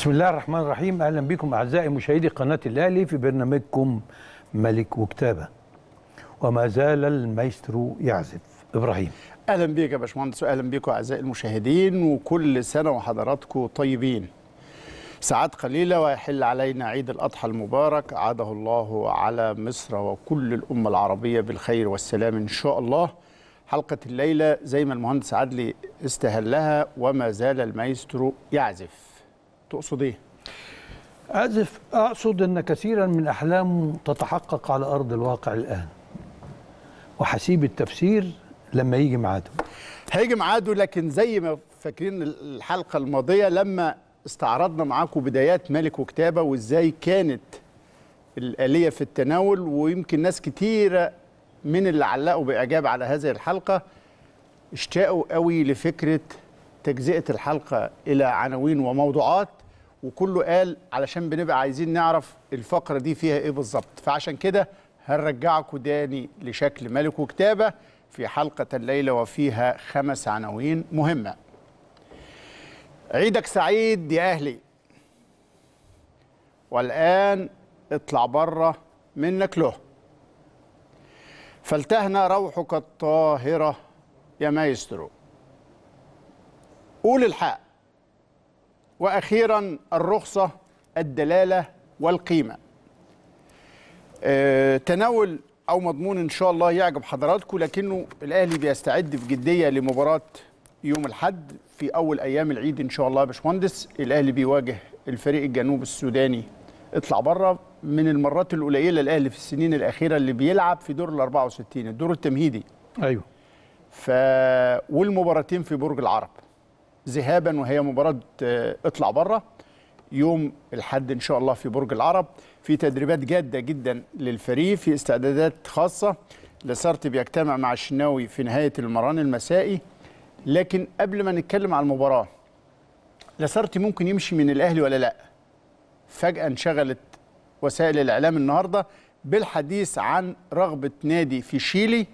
بسم الله الرحمن الرحيم اهلا بكم اعزائي مشاهدي قناه الاهلي في برنامجكم ملك وكتابه وما زال المايسترو يعزف ابراهيم اهلا بيك يا باشمهندس واهلا بكم اعزائي المشاهدين وكل سنه وحضراتكم طيبين ساعات قليله ويحل علينا عيد الاضحى المبارك عاده الله على مصر وكل الامه العربيه بالخير والسلام ان شاء الله حلقه الليله زي ما المهندس عدلي استهلها وما زال المايسترو يعزف تقصد ايه؟ أزف أقصد أن كثيرا من أحلامه تتحقق على أرض الواقع الآن وحسيب التفسير لما يجي ميعاده هيجي ميعاده لكن زي ما فاكرين الحلقة الماضية لما استعرضنا معاكم بدايات ملك وكتابة وإزاي كانت الآلية في التناول ويمكن ناس كتيرة من اللي علقوا بإعجاب على هذه الحلقة اشتاقوا قوي لفكرة تجزئة الحلقة إلى عناوين وموضوعات وكله قال علشان بنبقى عايزين نعرف الفقرة دي فيها إيه بالظبط فعشان كده هنرجعكم داني لشكل ملك وكتابة في حلقة الليلة وفيها خمس عناوين مهمة عيدك سعيد يا أهلي والآن اطلع بره منك له فلتهنا روحك الطاهرة يا مايسترو قول الحق واخيرا الرخصه الدلاله والقيمه آه، تناول او مضمون ان شاء الله يعجب حضراتكم لكنه الاهلي بيستعد بجديه لمباراه يوم الاحد في اول ايام العيد ان شاء الله يا باشمهندس الاهلي بيواجه الفريق الجنوب السوداني اطلع بره من المرات القليله الاهلي في السنين الاخيره اللي بيلعب في دور ال 64 الدور التمهيدي ايوه ف والمباراتين في برج العرب ذهابا وهي مباراه آه، اطلع بره يوم الحد ان شاء الله في برج العرب في تدريبات جاده جدا للفريق في استعدادات خاصه لسارت بيجتمع مع الشناوي في نهايه المران المسائي لكن قبل ما نتكلم على المباراه لسارتي ممكن يمشي من الاهلي ولا لا فجاه انشغلت وسائل الاعلام النهارده بالحديث عن رغبه نادي في شيلي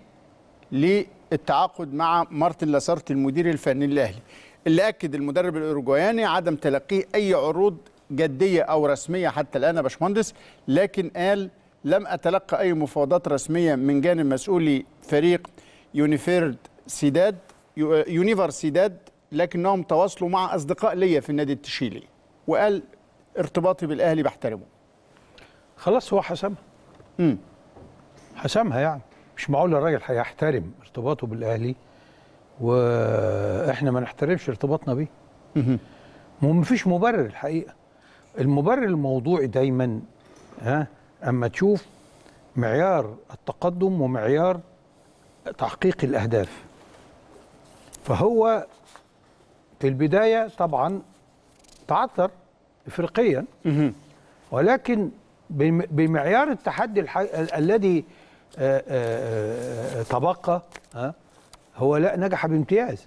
للتعاقد مع مارتن لاسارتي المدير الفني الاهلي اللي اكد المدرب الاوروجواياني عدم تلقيه اي عروض جديه او رسميه حتى الان يا باشمهندس لكن قال لم اتلقى اي مفاوضات رسميه من جانب مسؤولي فريق يونيفيرد سيداد يونيفر سيداد لكنهم تواصلوا مع اصدقاء ليا في النادي التشيلي وقال ارتباطي بالاهلي بحترمه خلاص هو حسمها امم حسمها يعني مش معقول الراجل هيحترم ارتباطه بالاهلي واحنا ما نحترمش ارتباطنا بيه ومفيش مبرر الحقيقه المبرر الموضوعي دايما ها اما تشوف معيار التقدم ومعيار تحقيق الاهداف فهو في البدايه طبعا تعثر افريقيا ولكن بمعيار التحدي الذي آه، آه، آه، تبقى ها هو لا نجح بامتياز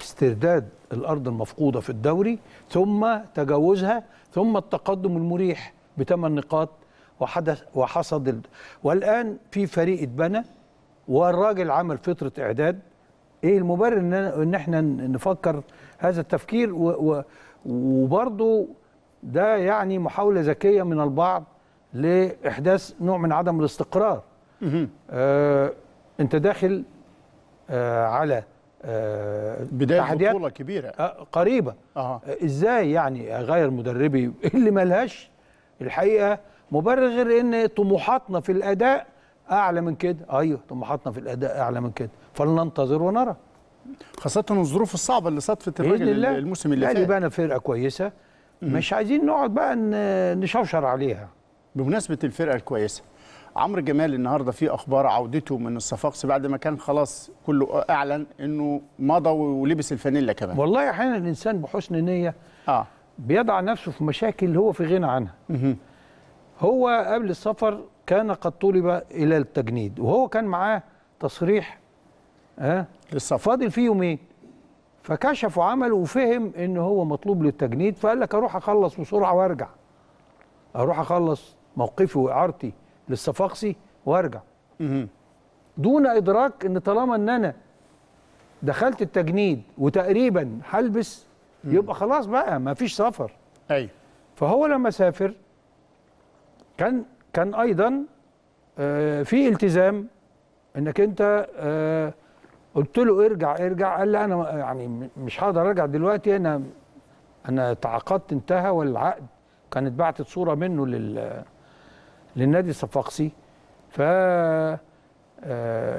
استرداد الارض المفقوده في الدوري ثم تجاوزها ثم التقدم المريح بثمان نقاط وحدث وحصد والان في فريق اتبنى والراجل عمل فتره اعداد ايه المبرر ان ان احنا نفكر هذا التفكير وبرضه ده يعني محاوله ذكيه من البعض لاحداث نوع من عدم الاستقرار آه انت داخل آه، على آه، بدايه بطوله كبيره آه، قريبه آه. ازاي يعني اغير مدربي اللي ملهاش الحقيقه مبرر غير ان طموحاتنا في الاداء اعلى من كده ايوه طموحاتنا في الاداء اعلى من كده فلننتظر ونرى خاصه الظروف الصعبه اللي صدفت الراجل الموسم اللي فات بقى فرقه كويسه مش عايزين نقعد بقى نشوشر عليها بمناسبه الفرقه الكويسه عمرو جمال النهارده في اخبار عودته من الصفاقس بعد ما كان خلاص كله اعلن انه مضى ولبس الفانيلا كمان والله احيانا الانسان بحسن نيه اه بيضع نفسه في مشاكل هو في غنى عنها هو قبل السفر كان قد طلب الى التجنيد وهو كان معاه تصريح ها آه، للسفر فاضل فيه يومين فكشف عمله وفهم ان هو مطلوب للتجنيد فقال لك اروح اخلص بسرعه وارجع اروح اخلص موقفي واعارتي للصفاقسي وارجع دون ادراك ان طالما ان انا دخلت التجنيد وتقريبا هلبس يبقى خلاص بقى ما فيش سفر ايوه فهو لما سافر كان كان ايضا آه، في التزام انك انت آه، قلت له ارجع ارجع قال لي انا يعني مش هقدر ارجع دلوقتي انا انا تعاقدت انتهى والعقد كانت بعتت صوره منه لل للنادي الصفاقسي ف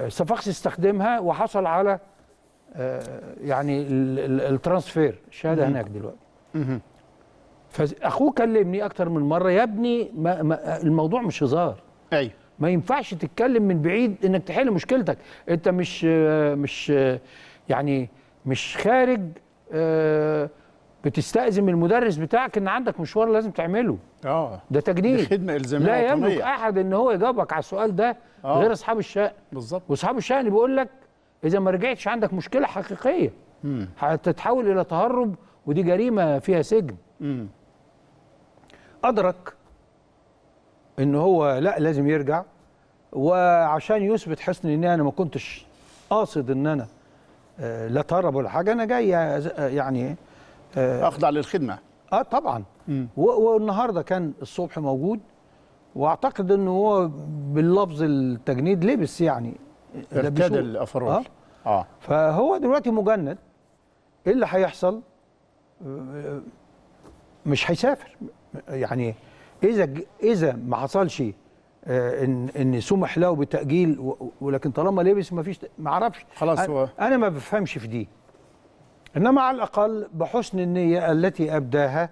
الصفاقسي آه، استخدمها وحصل على آه، يعني الترانسفير الشهاده هناك دلوقتي فاخوه كلمني اكتر من مره يا ابني ما ما الموضوع مش هزار ايوه ما ينفعش تتكلم من بعيد انك تحل مشكلتك انت مش آه، مش يعني مش خارج بتستأذن من المدرس بتاعك ان عندك مشوار لازم تعمله اه ده تجنيد خدمه الزاميه لا يملك احد ان هو يجاوبك على السؤال ده أوه. غير اصحاب الشأن بالظبط واصحاب الشأن بيقول لك اذا ما رجعتش عندك مشكله حقيقيه هتتحول الى تهرب ودي جريمه فيها سجن مم. ادرك ان هو لا لازم يرجع وعشان يثبت حسن ان انا ما كنتش قاصد ان انا آه، لا تهرب ولا حاجه انا جاي آه، يعني آه، اخضع للخدمه اه طبعا والنهارده كان الصبح موجود واعتقد ان هو باللفظ التجنيد لبس يعني ارتدى الافراج آه. اه فهو دلوقتي مجند ايه اللي هيحصل آه، مش هيسافر يعني اذا اذا ما حصلش آه، ان ان سمح له بتاجيل ولكن طالما لبس ما فيش ما اعرفش خلاص هو انا ما بفهمش في دي إنما على الأقل بحسن النية التي أبداها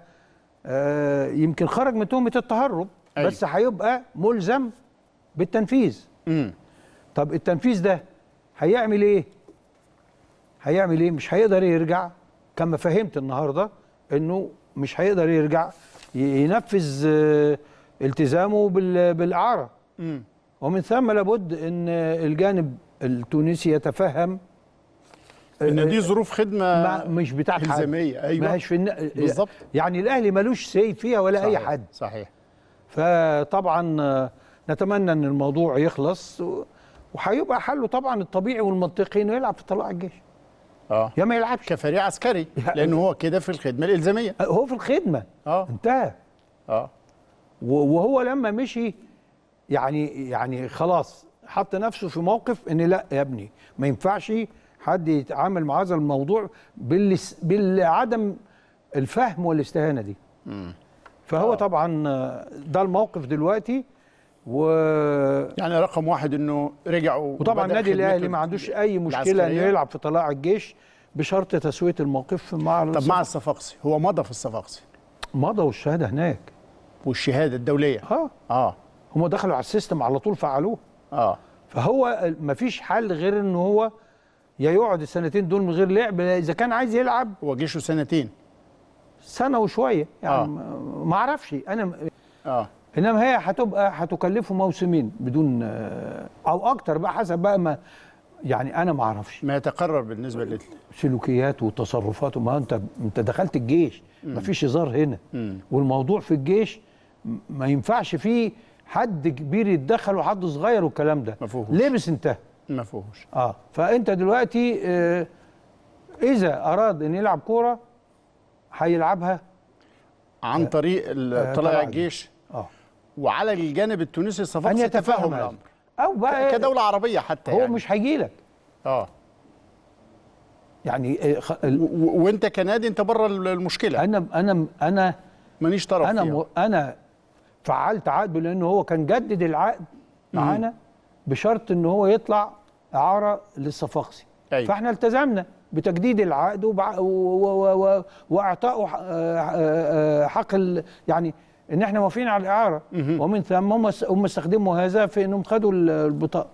آه، يمكن خرج من تهمة التهرب بس هيبقى ملزم بالتنفيذ امم طب التنفيذ ده هيعمل ايه هيعمل ايه مش هيقدر يرجع كما فهمت النهارده انه مش هيقدر يرجع ينفذ آه، التزامه بالاعاره ومن ثم لابد ان الجانب التونسي يتفهم ان دي ظروف خدمه مش بتاعت الزاميه ايوه ماهيش في الن... بالظبط يعني الاهلي ملوش سي فيها ولا صحيح. اي حد صحيح فطبعا آه، نتمنى ان الموضوع يخلص وهيبقى حله طبعا الطبيعي والمنطقي انه يلعب في طلائع الجيش اه يا ما يلعبش كفريق عسكري يعني لان هو كده في الخدمه الالزاميه آه، هو في الخدمه اه انتهى اه وهو لما مشي يعني يعني خلاص حط نفسه في موقف ان لا يا ابني ما ينفعش حد يتعامل مع هذا الموضوع بالعدم الفهم والاستهانه دي مم. فهو آه. طبعا ده الموقف دلوقتي و يعني رقم واحد انه رجعوا وطبعا النادي الاهلي ما عندوش اي مشكله انه يلعب في طلاع الجيش بشرط تسويه الموقف مع طب مع الصفاقسي هو مضى في الصفاقسي مضى والشهاده هناك والشهاده الدوليه اه اه هم دخلوا على السيستم على طول فعلوه اه فهو ما فيش حل غير ان هو يا يقعد السنتين دول من غير لعب اذا كان عايز يلعب هو جيشه سنتين سنه وشويه يعني آه. ما اعرفش انا اه انما هي هتبقى هتكلفه موسمين بدون آه، او اكتر بقى حسب بقى ما يعني انا ما اعرفش ما يتقرر بالنسبه لل سلوكيات وتصرفات ما انت انت دخلت الجيش ما فيش هزار هنا م. والموضوع في الجيش ما ينفعش فيه حد كبير يتدخل وحد صغير والكلام ده مفهوش. لبس انتهى ما فيهوش اه فانت دلوقتي آه اذا اراد ان يلعب كوره هيلعبها عن آه، طريق آه طلائع الجيش اه وعلى الجانب التونسي صفقه أن يتفاهم الامر او بقى كدوله عربيه حتى هو يعني. مش هيجي لك اه يعني آه، خ... و... وانت كنادي انت بره المشكله انا انا انا مانيش طرف انا فيها. م... انا فعلت عقده لانه هو كان جدد العقد معانا بشرط ان هو يطلع اعاره للصفاقسي أيوة. فاحنا التزمنا بتجديد العقد وبع... و... و... و... واعطائه آه، آه، حق ال... يعني ان احنا موافقين على الاعاره ومن ثم هم هم استخدموا هذا في انهم خدوا البطاقه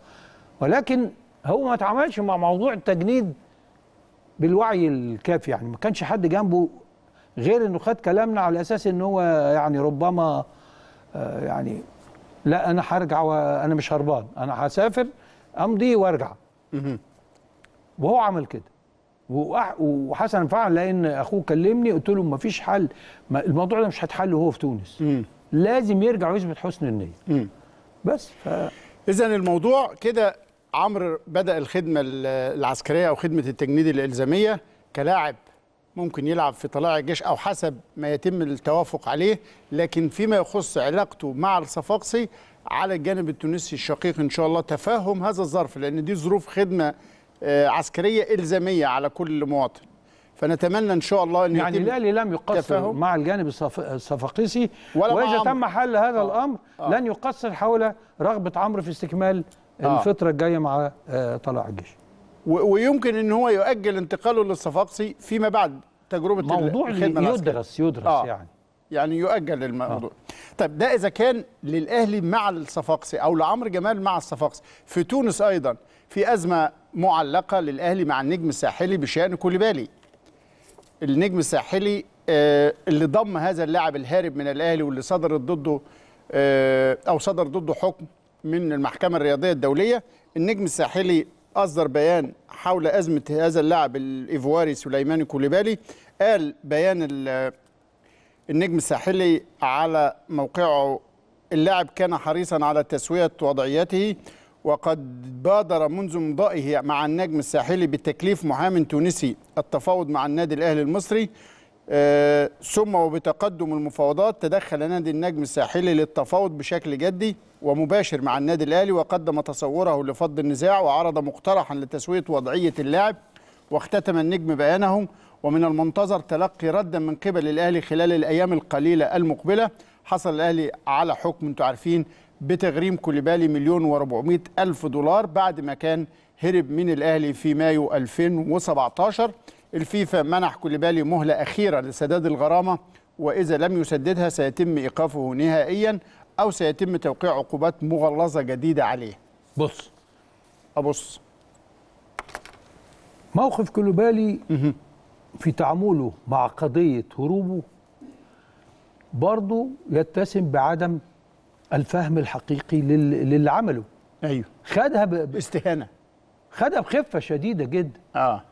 ولكن هو ما اتعاملش مع موضوع التجنيد بالوعي الكافي يعني ما كانش حد جنبه غير انه خد كلامنا على اساس ان هو يعني ربما آه، يعني لا انا هرجع وانا مش هربان انا هسافر امضي وارجع وهو عمل كده وحسن فعل لان اخوه كلمني قلت له مفيش حل الموضوع ده مش هيتحل وهو في تونس لازم يرجع ويثبت حسن النيه بس ف... اذا الموضوع كده عمرو بدا الخدمه العسكريه او خدمه التجنيد الالزاميه كلاعب ممكن يلعب في طلائع الجيش او حسب ما يتم التوافق عليه لكن فيما يخص علاقته مع الصفاقسي على الجانب التونسي الشقيق ان شاء الله تفهم هذا الظرف لان دي ظروف خدمه آه، عسكريه الزاميه على كل مواطن فنتمنى ان شاء الله ان يعني الاهلي لم يقصر مع الجانب الصفاقسي واذا تم حل هذا آه. الامر آه. لن يقصر حول رغبه عمرو في استكمال آه. الفتره الجايه مع آه، طلائع الجيش ويمكن ان هو يؤجل انتقاله للصفاقسي فيما بعد تجربه موضوع الخدمه يدرس يدرس آه. يعني يعني يؤجل الموضوع آه. طيب ده اذا كان للاهلي مع الصفاقسي او لعمرو جمال مع الصفاقسي في تونس ايضا في ازمه معلقه للاهلي مع النجم الساحلي بشان كوليبالي النجم الساحلي آه اللي ضم هذا اللاعب الهارب من الاهلي واللي صدرت ضده آه او صدر ضده حكم من المحكمه الرياضيه الدوليه النجم الساحلي أصدر بيان حول أزمة هذا اللاعب الإيفواري سليمان كوليبالي قال بيان النجم الساحلي على موقعه اللاعب كان حريصا على تسوية وضعيته وقد بادر منذ مضائه مع النجم الساحلي بتكليف محام تونسي التفاوض مع النادي الأهلي المصري آه، ثم وبتقدم المفاوضات تدخل نادي النجم الساحلي للتفاوض بشكل جدي ومباشر مع النادي الاهلي وقدم تصوره لفض النزاع وعرض مقترحا لتسويه وضعيه اللاعب واختتم النجم بيانه ومن المنتظر تلقي ردا من قبل الاهلي خلال الايام القليله المقبله حصل الاهلي على حكم انتم عارفين بتغريم كوليبالي مليون و الف دولار بعد ما كان هرب من الاهلي في مايو 2017 الفيفا منح كوليبالي مهلة أخيرة لسداد الغرامة وإذا لم يسددها سيتم إيقافه نهائيا أو سيتم توقيع عقوبات مغلظة جديدة عليه بص أبص موقف كوليبالي في تعامله مع قضية هروبه برضه يتسم بعدم الفهم الحقيقي للي عمله ايوه خدها ب... باستهانه خدها بخفه شديده جدا اه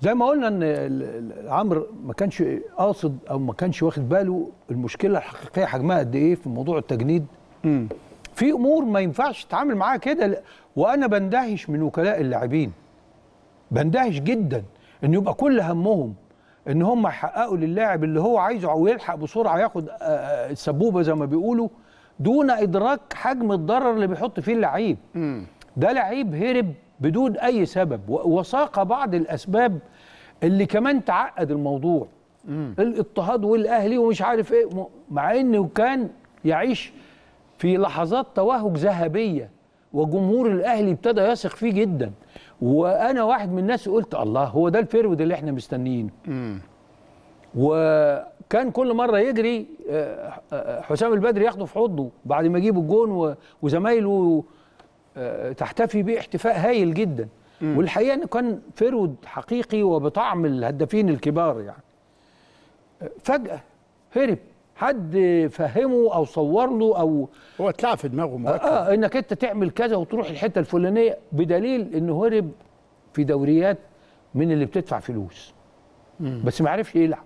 زي ما قلنا ان عمرو ما كانش قاصد او ما كانش واخد باله المشكله الحقيقيه حجمها قد ايه في موضوع التجنيد م. في امور ما ينفعش تتعامل معاها كده وانا بندهش من وكلاء اللاعبين بندهش جدا ان يبقى كل همهم ان هم يحققوا للاعب اللي هو عايزه او يلحق بسرعه ياخد آه، آه، السبوبه زي ما بيقولوا دون ادراك حجم الضرر اللي بيحط فيه اللعيب ده لعيب هرب بدون اي سبب وساق بعض الاسباب اللي كمان تعقد الموضوع مم. الاضطهاد والاهلي ومش عارف ايه مع انه كان يعيش في لحظات توهج ذهبيه وجمهور الاهلي ابتدى يثق فيه جدا وانا واحد من الناس قلت الله هو ده الفيرود اللي احنا مستنيينه وكان كل مره يجري آه، آه، حسام البدري ياخده في حضنه بعد ما يجيب الجون وزمايله تحتفي بيه احتفاء هايل جدا مم. والحقيقه انه كان فرود حقيقي وبطعم الهدافين الكبار يعني فجاه هرب حد فهمه او صور له او هو اتلعب في دماغه مؤكد آه،, آه انك انت تعمل كذا وتروح الحته الفلانيه بدليل انه هرب في دوريات من اللي بتدفع فلوس مم. بس ما عرفش يلعب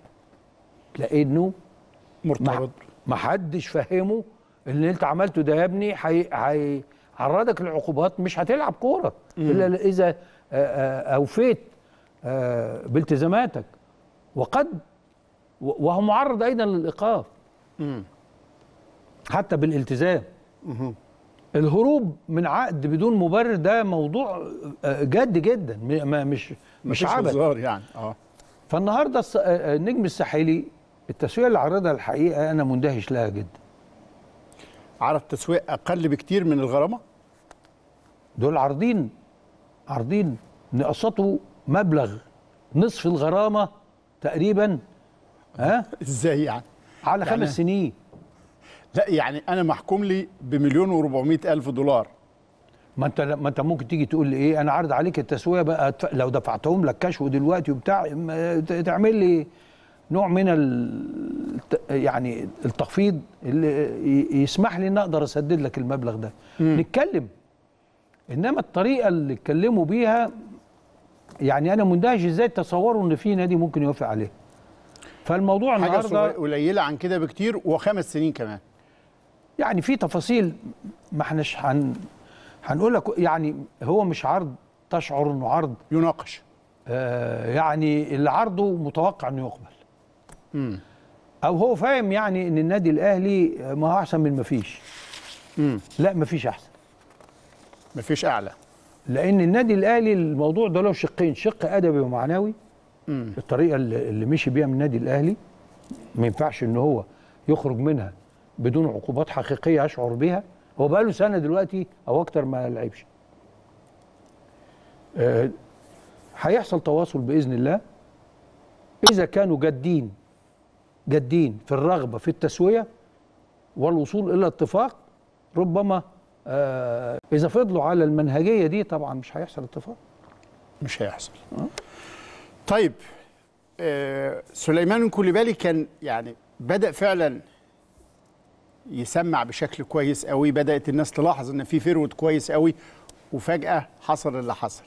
لانه مرتبط ما حدش فهمه اللي انت عملته ده يا ابني حي... حي... عرضك لعقوبات مش هتلعب كوره الا اذا اوفيت بالتزاماتك وقد وهو معرض ايضا للايقاف حتى بالالتزام الهروب من عقد بدون مبرر ده موضوع جد جدا مش مش عبث يعني اه فالنهارده النجم الساحلي التسويه اللي عرضها الحقيقه انا مندهش لها جدا عرض تسويق اقل بكتير من الغرامه دول عارضين عارضين نقصته مبلغ نصف الغرامه تقريبا ها ازاي يعني على يعني خمس سنين لا يعني انا محكوم لي بمليون و الف دولار ما انت ما انت ممكن تيجي تقول لي ايه انا عارض عليك التسويه بقى لو دفعتهم لك كشف دلوقتي وبتاع تعمل لي نوع من يعني التخفيض اللي يسمح لي ان اقدر اسدد لك المبلغ ده م. نتكلم انما الطريقه اللي اتكلموا بيها يعني انا مندهش ازاي تصوروا ان في نادي ممكن يوافق عليه فالموضوع حاجة النهارده قليله عن كده بكتير وخمس سنين كمان يعني في تفاصيل ما احناش هن هنقول لك يعني هو مش عرض تشعر انه عرض يناقش آه يعني اللي عرضه متوقع انه يقبل امم او هو فاهم يعني ان النادي الاهلي ما هو احسن من ما فيش لا ما فيش احسن مفيش اعلى لان النادي الاهلي الموضوع ده له شقين شق ادبي ومعنوي مم. الطريقه اللي مشي بيها من النادي الاهلي ما ينفعش ان هو يخرج منها بدون عقوبات حقيقيه اشعر بيها هو بقى له سنه دلوقتي او اكتر ما لعبش آه، هيحصل أه تواصل باذن الله اذا كانوا جادين جادين في الرغبه في التسويه والوصول الى اتفاق ربما آه، اذا فضلوا على المنهجيه دي طبعا مش هيحصل اتفاق مش هيحصل طيب، أه؟ طيب سليمان كوليبالي كان يعني بدا فعلا يسمع بشكل كويس قوي بدات الناس تلاحظ ان في فيرود كويس قوي وفجاه حصل اللي حصل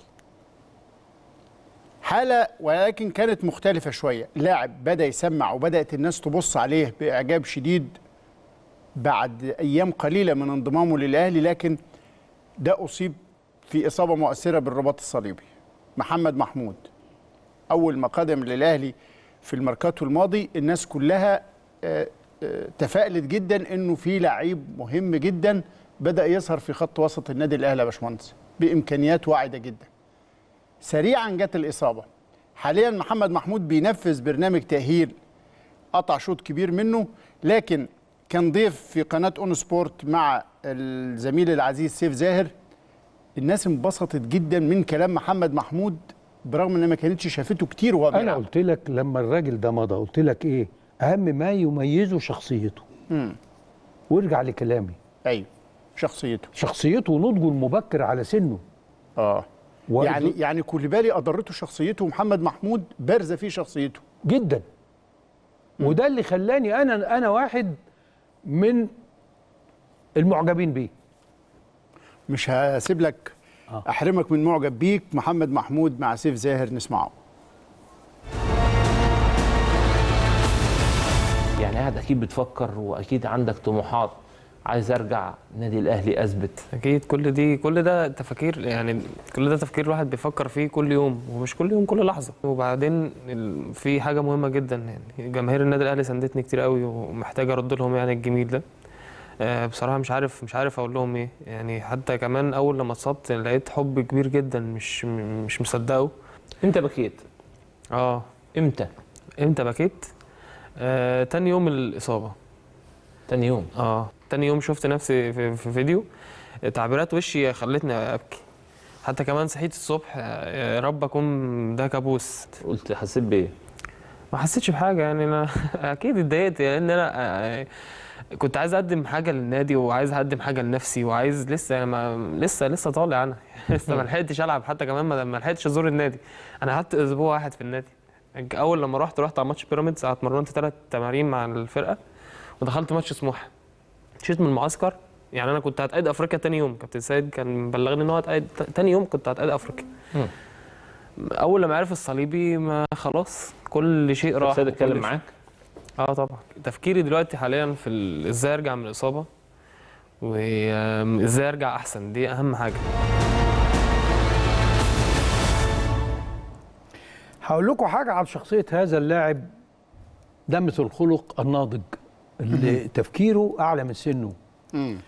حالة ولكن كانت مختلفة شوية لاعب بدأ يسمع وبدأت الناس تبص عليه بإعجاب شديد بعد أيام قليلة من انضمامه للأهلي لكن ده أصيب في إصابة مؤثرة بالرباط الصليبي محمد محمود أول ما قدم للأهلي في الماركات الماضي الناس كلها آه، آه، تفائلت جدا أنه في لعيب مهم جدا بدأ يظهر في خط وسط النادي الأهلي يا باشمهندس بإمكانيات واعدة جدا سريعا جت الإصابة حاليا محمد محمود بينفذ برنامج تأهيل قطع شوط كبير منه لكن كان ضيف في قناه اون سبورت مع الزميل العزيز سيف زاهر الناس انبسطت جدا من كلام محمد محمود برغم انها ما كانتش شافته كتير وهو انا قلت لك لما الراجل ده مضى قلت لك ايه اهم ما يميزه شخصيته امم وارجع لكلامي ايوه شخصيته شخصيته ونضجه المبكر على سنه اه و... يعني يعني كل بالي اضرته شخصيته ومحمد محمود بارزه فيه شخصيته جدا مم. وده اللي خلاني انا انا واحد من المعجبين بيه مش هسيب لك آه. احرمك من معجب بيك محمد محمود مع سيف زاهر نسمعه يعني قاعد اكيد بتفكر واكيد عندك طموحات عايز ارجع نادي الاهلي اثبت اكيد كل دي كل ده تفكير يعني كل ده تفكير الواحد بيفكر فيه كل يوم ومش كل يوم كل لحظه وبعدين في حاجه مهمه جدا يعني جماهير النادي الاهلي ساندتني كتير قوي ومحتاج ارد لهم يعني الجميل ده آه، بصراحه مش عارف مش عارف اقول لهم ايه يعني حتى كمان اول لما اتصبت لقيت حب كبير جدا مش مش مصدقه امتى بكيت اه امتى امتى بكيت آه تاني يوم الاصابه تاني يوم اه تاني يوم شفت نفسي في, في فيديو تعبيرات وشي خلتني ابكي حتى كمان صحيت الصبح يا رب اكون ده كابوس قلت حسيت بايه؟ ما حسيتش بحاجه يعني انا اكيد اتضايقت لان يعني، انا آه، كنت عايز اقدم حاجه للنادي وعايز اقدم حاجه لنفسي وعايز لسه يعني ما لسه لسه طالع انا لسه ما لحقتش العب حتى كمان ما لحقتش ازور النادي انا قعدت اسبوع واحد في النادي اول لما رحت رحت على ماتش بيراميدز اتمرنت ثلاث تمارين مع الفرقه ودخلت ماتش سموحه مشيت من المعسكر يعني انا كنت هتقيد افريقيا تاني يوم كابتن سيد كان مبلغني ان هو هتقيد تاني يوم كنت هتقيد افريقيا اول لما عرف الصليبي ما خلاص كل شيء راح سيد اتكلم معاك اه طبعا تفكيري دلوقتي حاليا في ازاي ارجع من الاصابه وازاي ارجع احسن دي اهم حاجه هقول لكم حاجه عن شخصيه هذا اللاعب دمث الخلق الناضج اللي تفكيره اعلى من سنه مم.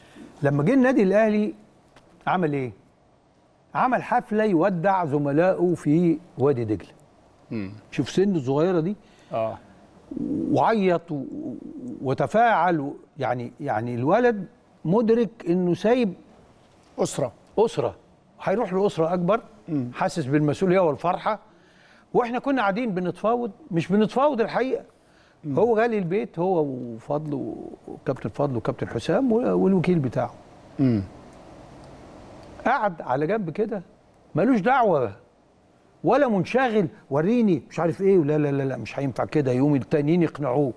لما جه النادي الاهلي عمل ايه عمل حفله يودع زملائه في وادي دجله شوف سن الصغيره دي اه وعيط وتفاعل يعني يعني الولد مدرك انه سايب اسره اسره هيروح لاسره اكبر حاسس بالمسؤوليه والفرحه واحنا كنا قاعدين بنتفاوض مش بنتفاوض الحقيقه هو غالي البيت هو وفضل وكابتن فضل وكابتن حسام والوكيل بتاعه امم قعد على جنب كده ملوش دعوه ولا منشغل وريني مش عارف ايه ولا لا لا لا مش هينفع كده يوم التانيين يقنعوه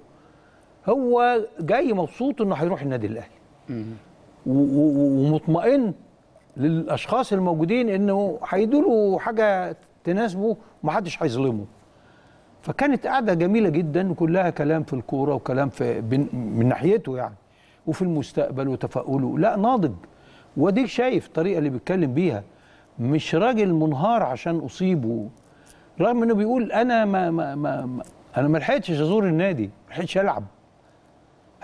هو جاي مبسوط انه هيروح النادي الاهلي ومطمئن للاشخاص الموجودين انه هيدوا حاجه تناسبه ومحدش هيظلمه فكانت قاعده جميله جدا كلها كلام في الكوره وكلام في من ناحيته يعني وفي المستقبل وتفاؤله لا ناضج واديك شايف الطريقه اللي بيتكلم بيها مش راجل منهار عشان اصيبه رغم انه بيقول انا ما ما ما, ما انا ما لحقتش ازور النادي ما لحقتش العب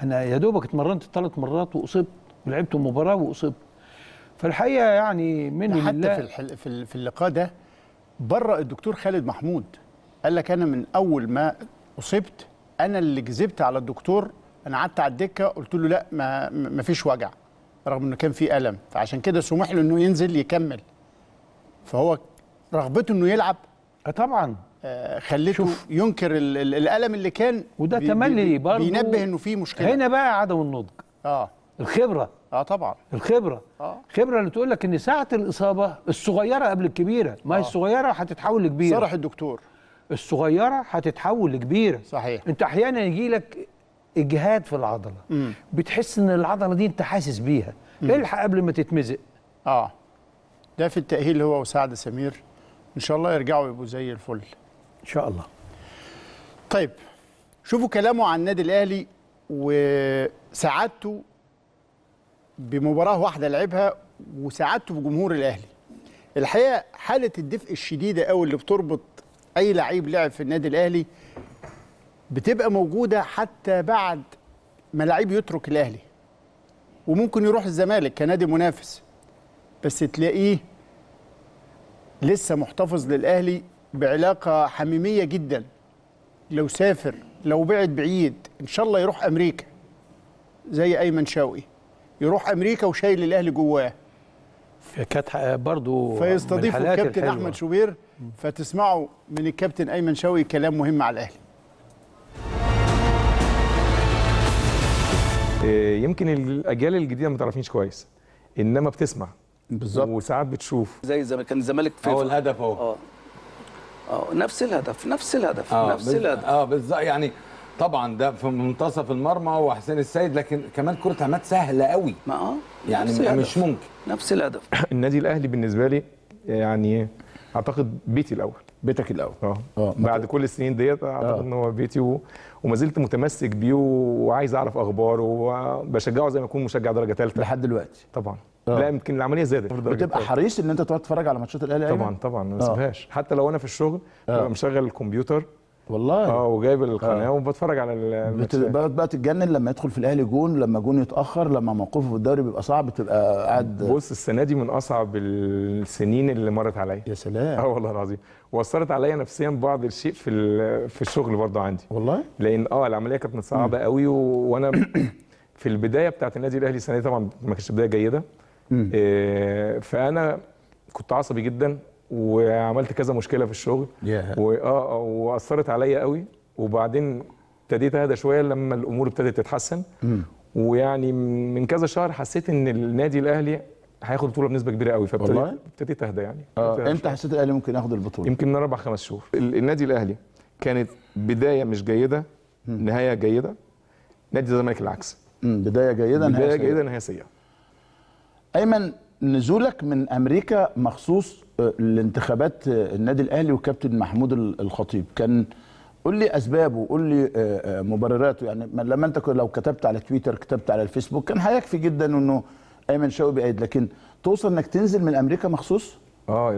انا يا دوبك اتمرنت ثلاث مرات واصبت ولعبت مباراه واصبت فالحقيقه يعني من حتى في في اللقاء ده برأ الدكتور خالد محمود قال لك انا من اول ما اصبت انا اللي كذبت على الدكتور انا قعدت على الدكه قلت له لا ما ما فيش وجع رغم انه كان في الم فعشان كده سمح له انه ينزل يكمل فهو رغبته انه يلعب آه، طبعا آه، خليته شوف. ينكر الالم اللي كان وده بي تملي برضه بينبه انه في مشكله هنا بقى عدم النضج اه الخبره اه طبعا الخبره اه الخبره اللي تقول لك ان ساعه الاصابه الصغيره قبل الكبيره ما هي آه. الصغيره هتتحول لكبيره صرح الدكتور الصغيره هتتحول لكبيره صحيح انت احيانا يجي لك اجهاد في العضله مم. بتحس ان العضله دي انت حاسس بيها مم. الحق قبل ما تتمزق اه ده في التاهيل هو وسعد سمير ان شاء الله يرجعوا يبقوا زي الفل ان شاء الله طيب شوفوا كلامه عن النادي الاهلي وسعادته بمباراه واحده لعبها وسعادته بجمهور الاهلي الحقيقه حاله الدفء الشديده قوي اللي بتربط اي لعيب لعب في النادي الاهلي بتبقى موجوده حتى بعد ما لعيب يترك الاهلي وممكن يروح الزمالك كنادي منافس بس تلاقيه لسه محتفظ للاهلي بعلاقه حميميه جدا لو سافر لو بعد بعيد ان شاء الله يروح امريكا زي ايمن شوقي يروح امريكا وشايل الاهلي جواه فكانت برضه فيستضيفه الكابتن احمد شوبير فتسمعوا من الكابتن ايمن شوقي كلام مهم على الاهلي إيه، يمكن الاجيال الجديده ما تعرفنيش كويس انما بتسمع بالظبط وساعات بتشوف زي زم... كان الزمالك في الهدف اهو آه. اه نفس الهدف نفس الهدف أوه. نفس بز... الهدف اه بالظبط يعني طبعا ده في منتصف المرمى وحسين السيد لكن كمان كره عماد سهله قوي ما اه يعني مش ممكن نفس الهدف النادي الاهلي بالنسبه لي يعني اعتقد بيتي الاول بيتك الاول اه, آه، بعد كل السنين ديت اعتقد آه. ان هو بيتي و... وما زلت متمسك بيه وعايز اعرف اخباره وبشجعه زي ما اكون مشجع درجه ثالثه لحد دلوقتي طبعا أوه. لا يمكن العمليه زادت بتبقى حريص ان انت تقعد تتفرج على ماتشات الاهلي طبعا طبعا ما آه. حتى لو انا في الشغل ببقى مشغل الكمبيوتر والله اه وجايب القناه آه. وبتفرج على بتبقى بقى تتجنن لما يدخل في الاهلي جون لما جون يتاخر لما موقفه في الدوري بيبقى صعب تبقى قاعد بص السنه دي من اصعب السنين اللي مرت عليا يا سلام اه والله العظيم واثرت عليا نفسيا بعض الشيء في في الشغل برضه عندي والله لان اه العمليه كانت صعبه قوي و... وانا في البدايه بتاعت النادي الاهلي السنه دي طبعا ما كانتش بدايه جيده إيه فانا كنت عصبي جدا وعملت كذا مشكله في الشغل yeah. واه آه، آه، واثرت عليا قوي وبعدين ابتديت اهدى شويه لما الامور ابتدت تتحسن mm. ويعني من كذا شهر حسيت ان النادي الاهلي هياخد بطوله بنسبه كبيره قوي فابتديت اهدى يعني اه امتى حسيت الاهلي ممكن ياخد البطوله؟ يمكن من اربع خمس شهور النادي الاهلي كانت بدايه مش جيده mm. نهايه جيده نادي الزمالك العكس mm. بدايه جيده نهايه بدايه جيده نهايه سيئه ايمن نزولك من امريكا مخصوص الانتخابات النادي الاهلي والكابتن محمود الخطيب كان قول لي اسبابه قول لي آه، آه، مبرراته يعني لما انت لو كتبت على تويتر كتبت على الفيسبوك كان هيكفي جدا انه ايمن شوقي بيأيد لكن توصل انك تنزل من امريكا مخصوص اه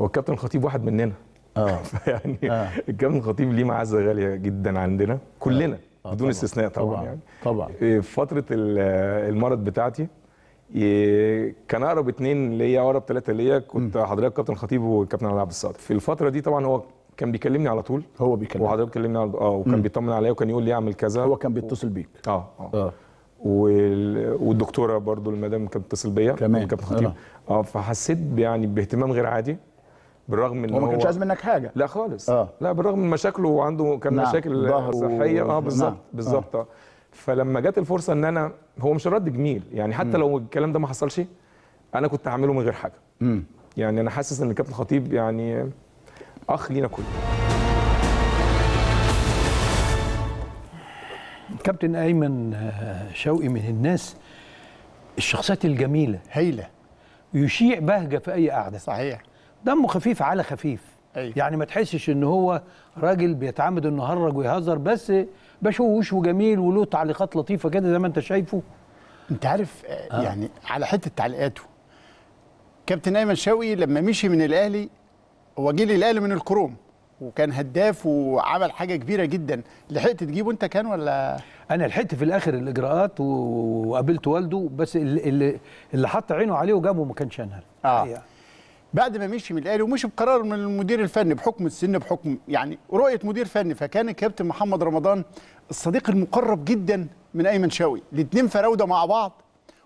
هو الكابتن الخطيب واحد مننا اه يعني آه. الكابتن الخطيب ليه معزه غاليه جدا عندنا كلنا آه. آه، بدون آه طبعًا. استثناء طبعا, طبعا يعني طبعا فتره المرض بتاعتي كان اقرب اثنين ليا اقرب ثلاثه ليا كنت حضرتك كابتن خطيب وكابتن علي عبد الصادق في الفتره دي طبعا هو كان بيكلمني على طول هو بيكلمني وحضرتك كلمني على اه وكان بيطمن عليا وكان يقول لي اعمل كذا هو كان بيتصل بيك اه اه, آه. وال... والدكتوره برضو المدام كانت بتتصل بيا كمان كابتن خطيب اه فحسيت يعني باهتمام غير عادي بالرغم ان هو ما كانش عايز منك حاجه لا خالص آه. لا بالرغم من مشاكله وعنده كان نعم. مشاكل صحيه اه بالظبط نعم. بالظبط آه. فلما جت الفرصه ان انا هو مش رد جميل يعني حتى لو الكلام ده ما حصلش انا كنت هعمله من غير حاجه مم. يعني انا حاسس ان الكابتن خطيب يعني اخ لينا كل كابتن ايمن آه، شوقي من الناس الشخصيات الجميله هايله يشيع بهجه في اي قعده صحيح دمه خفيف على خفيف أيوة. يعني ما تحسش ان هو راجل بيتعمد انه هرج ويهزر بس بشوش وجميل وله تعليقات لطيفه كده زي ما انت شايفه انت عارف آه،, آه. يعني على حته تعليقاته كابتن ايمن شوقي لما مشي من الاهلي هو جه للاهلي من الكروم وكان هداف وعمل حاجه كبيره جدا لحقت تجيبه انت كان ولا انا لحقت في الاخر الاجراءات وقابلت والده بس اللي اللي حط عينه عليه وجابه ما كانش انا آه. يعني. بعد ما مشي من الاهلي ومشي بقرار من المدير الفني بحكم السن بحكم يعني رؤيه مدير فني فكان الكابتن محمد رمضان الصديق المقرب جدا من ايمن شوقي الاثنين فراوده مع بعض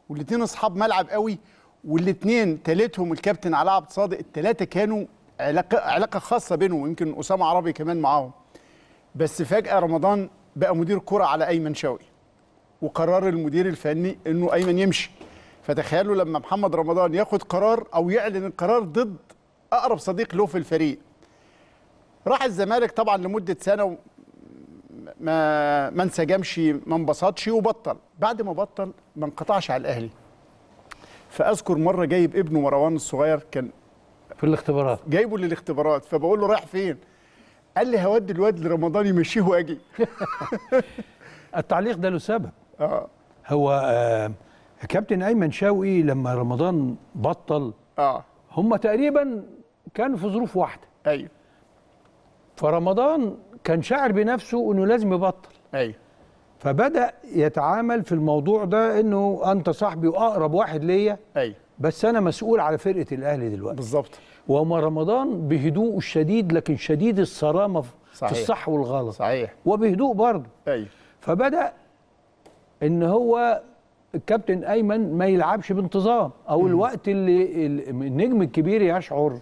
والاثنين اصحاب ملعب قوي والاثنين ثالثهم الكابتن علاء عبد الصادق الثلاثه كانوا علاقه علاقه خاصه بينهم ويمكن اسامه عربي كمان معاهم بس فجاه رمضان بقى مدير كره على ايمن شوقي وقرار المدير الفني انه ايمن يمشي فتخيلوا لما محمد رمضان ياخد قرار او يعلن القرار ضد اقرب صديق له في الفريق راح الزمالك طبعا لمده سنه ما ما انسجمش ما انبسطش وبطل بعد ما بطل ما انقطعش على الاهلي فاذكر مره جايب ابنه مروان الصغير كان في الاختبارات جايبه للاختبارات فبقول له رايح فين قال لي هودي الواد لرمضان يمشيه واجي التعليق ده له سبب اه هو آه كابتن ايمن شوقي لما رمضان بطل اه هم تقريبا كانوا في ظروف واحده ايوه فرمضان كان شاعر بنفسه انه لازم يبطل ايوه فبدا يتعامل في الموضوع ده انه انت صاحبي واقرب واحد ليا ايوه بس انا مسؤول على فرقه الاهلي دلوقتي بالظبط وما رمضان بهدوءه الشديد لكن شديد الصرامه صحيح. في الصح والغلط صحيح وبهدوء برضه ايوه فبدا ان هو الكابتن ايمن ما يلعبش بانتظام او الوقت اللي النجم الكبير يشعر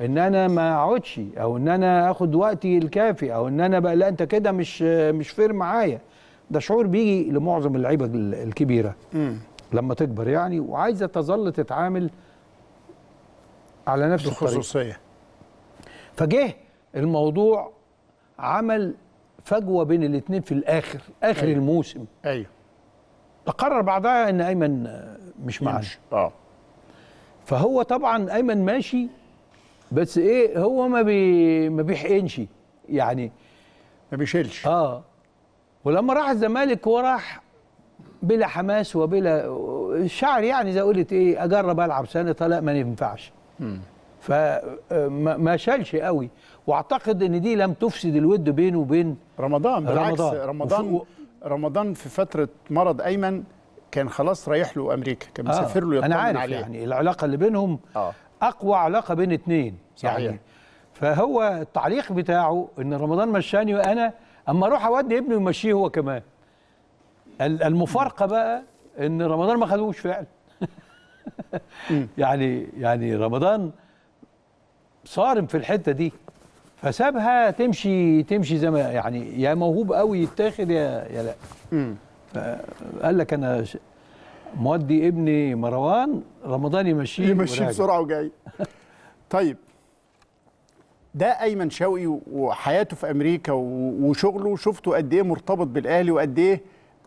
ان انا ما اقعدش او ان انا اخد وقتي الكافي او ان انا بقى لا انت كده مش مش فير معايا ده شعور بيجي لمعظم اللعيبه الكبيره مم. لما تكبر يعني وعايزه تظل تتعامل على نفس الخصوصيه فجه الموضوع عمل فجوه بين الاثنين في الاخر اخر أيوه. الموسم ايوه تقرر بعدها ان ايمن مش معاه اه فهو طبعا ايمن ماشي بس ايه هو ما بي ما بيحقنش يعني ما بيشيلش اه ولما راح الزمالك هو راح بلا حماس وبلا الشعر يعني زي قلت ايه اجرب العب سنه طلع ما ينفعش فما شالش قوي واعتقد ان دي لم تفسد الود بينه وبين رمضان بالعكس رمضان رمضان رمضان في فتره مرض ايمن كان خلاص رايح له امريكا كان آه، مسافر له يطمن عليه انا عارف عليه. يعني العلاقه اللي بينهم آه. اقوى علاقه بين اتنين صحيح. يعني فهو التعليق بتاعه ان رمضان مشاني وانا اما اروح اودي ابني ومشيه هو كمان المفارقه بقى ان رمضان ما خدوش فعلا يعني يعني رمضان صارم في الحته دي فسابها تمشي تمشي زي ما يعني يا موهوب قوي يتاخد يا يا لا قال لك انا مودي ابني مروان رمضان يمشيه يمشيه بسرعه وجاي طيب ده ايمن شوقي وحياته في امريكا وشغله شفته قد ايه مرتبط بالاهلي وقد ايه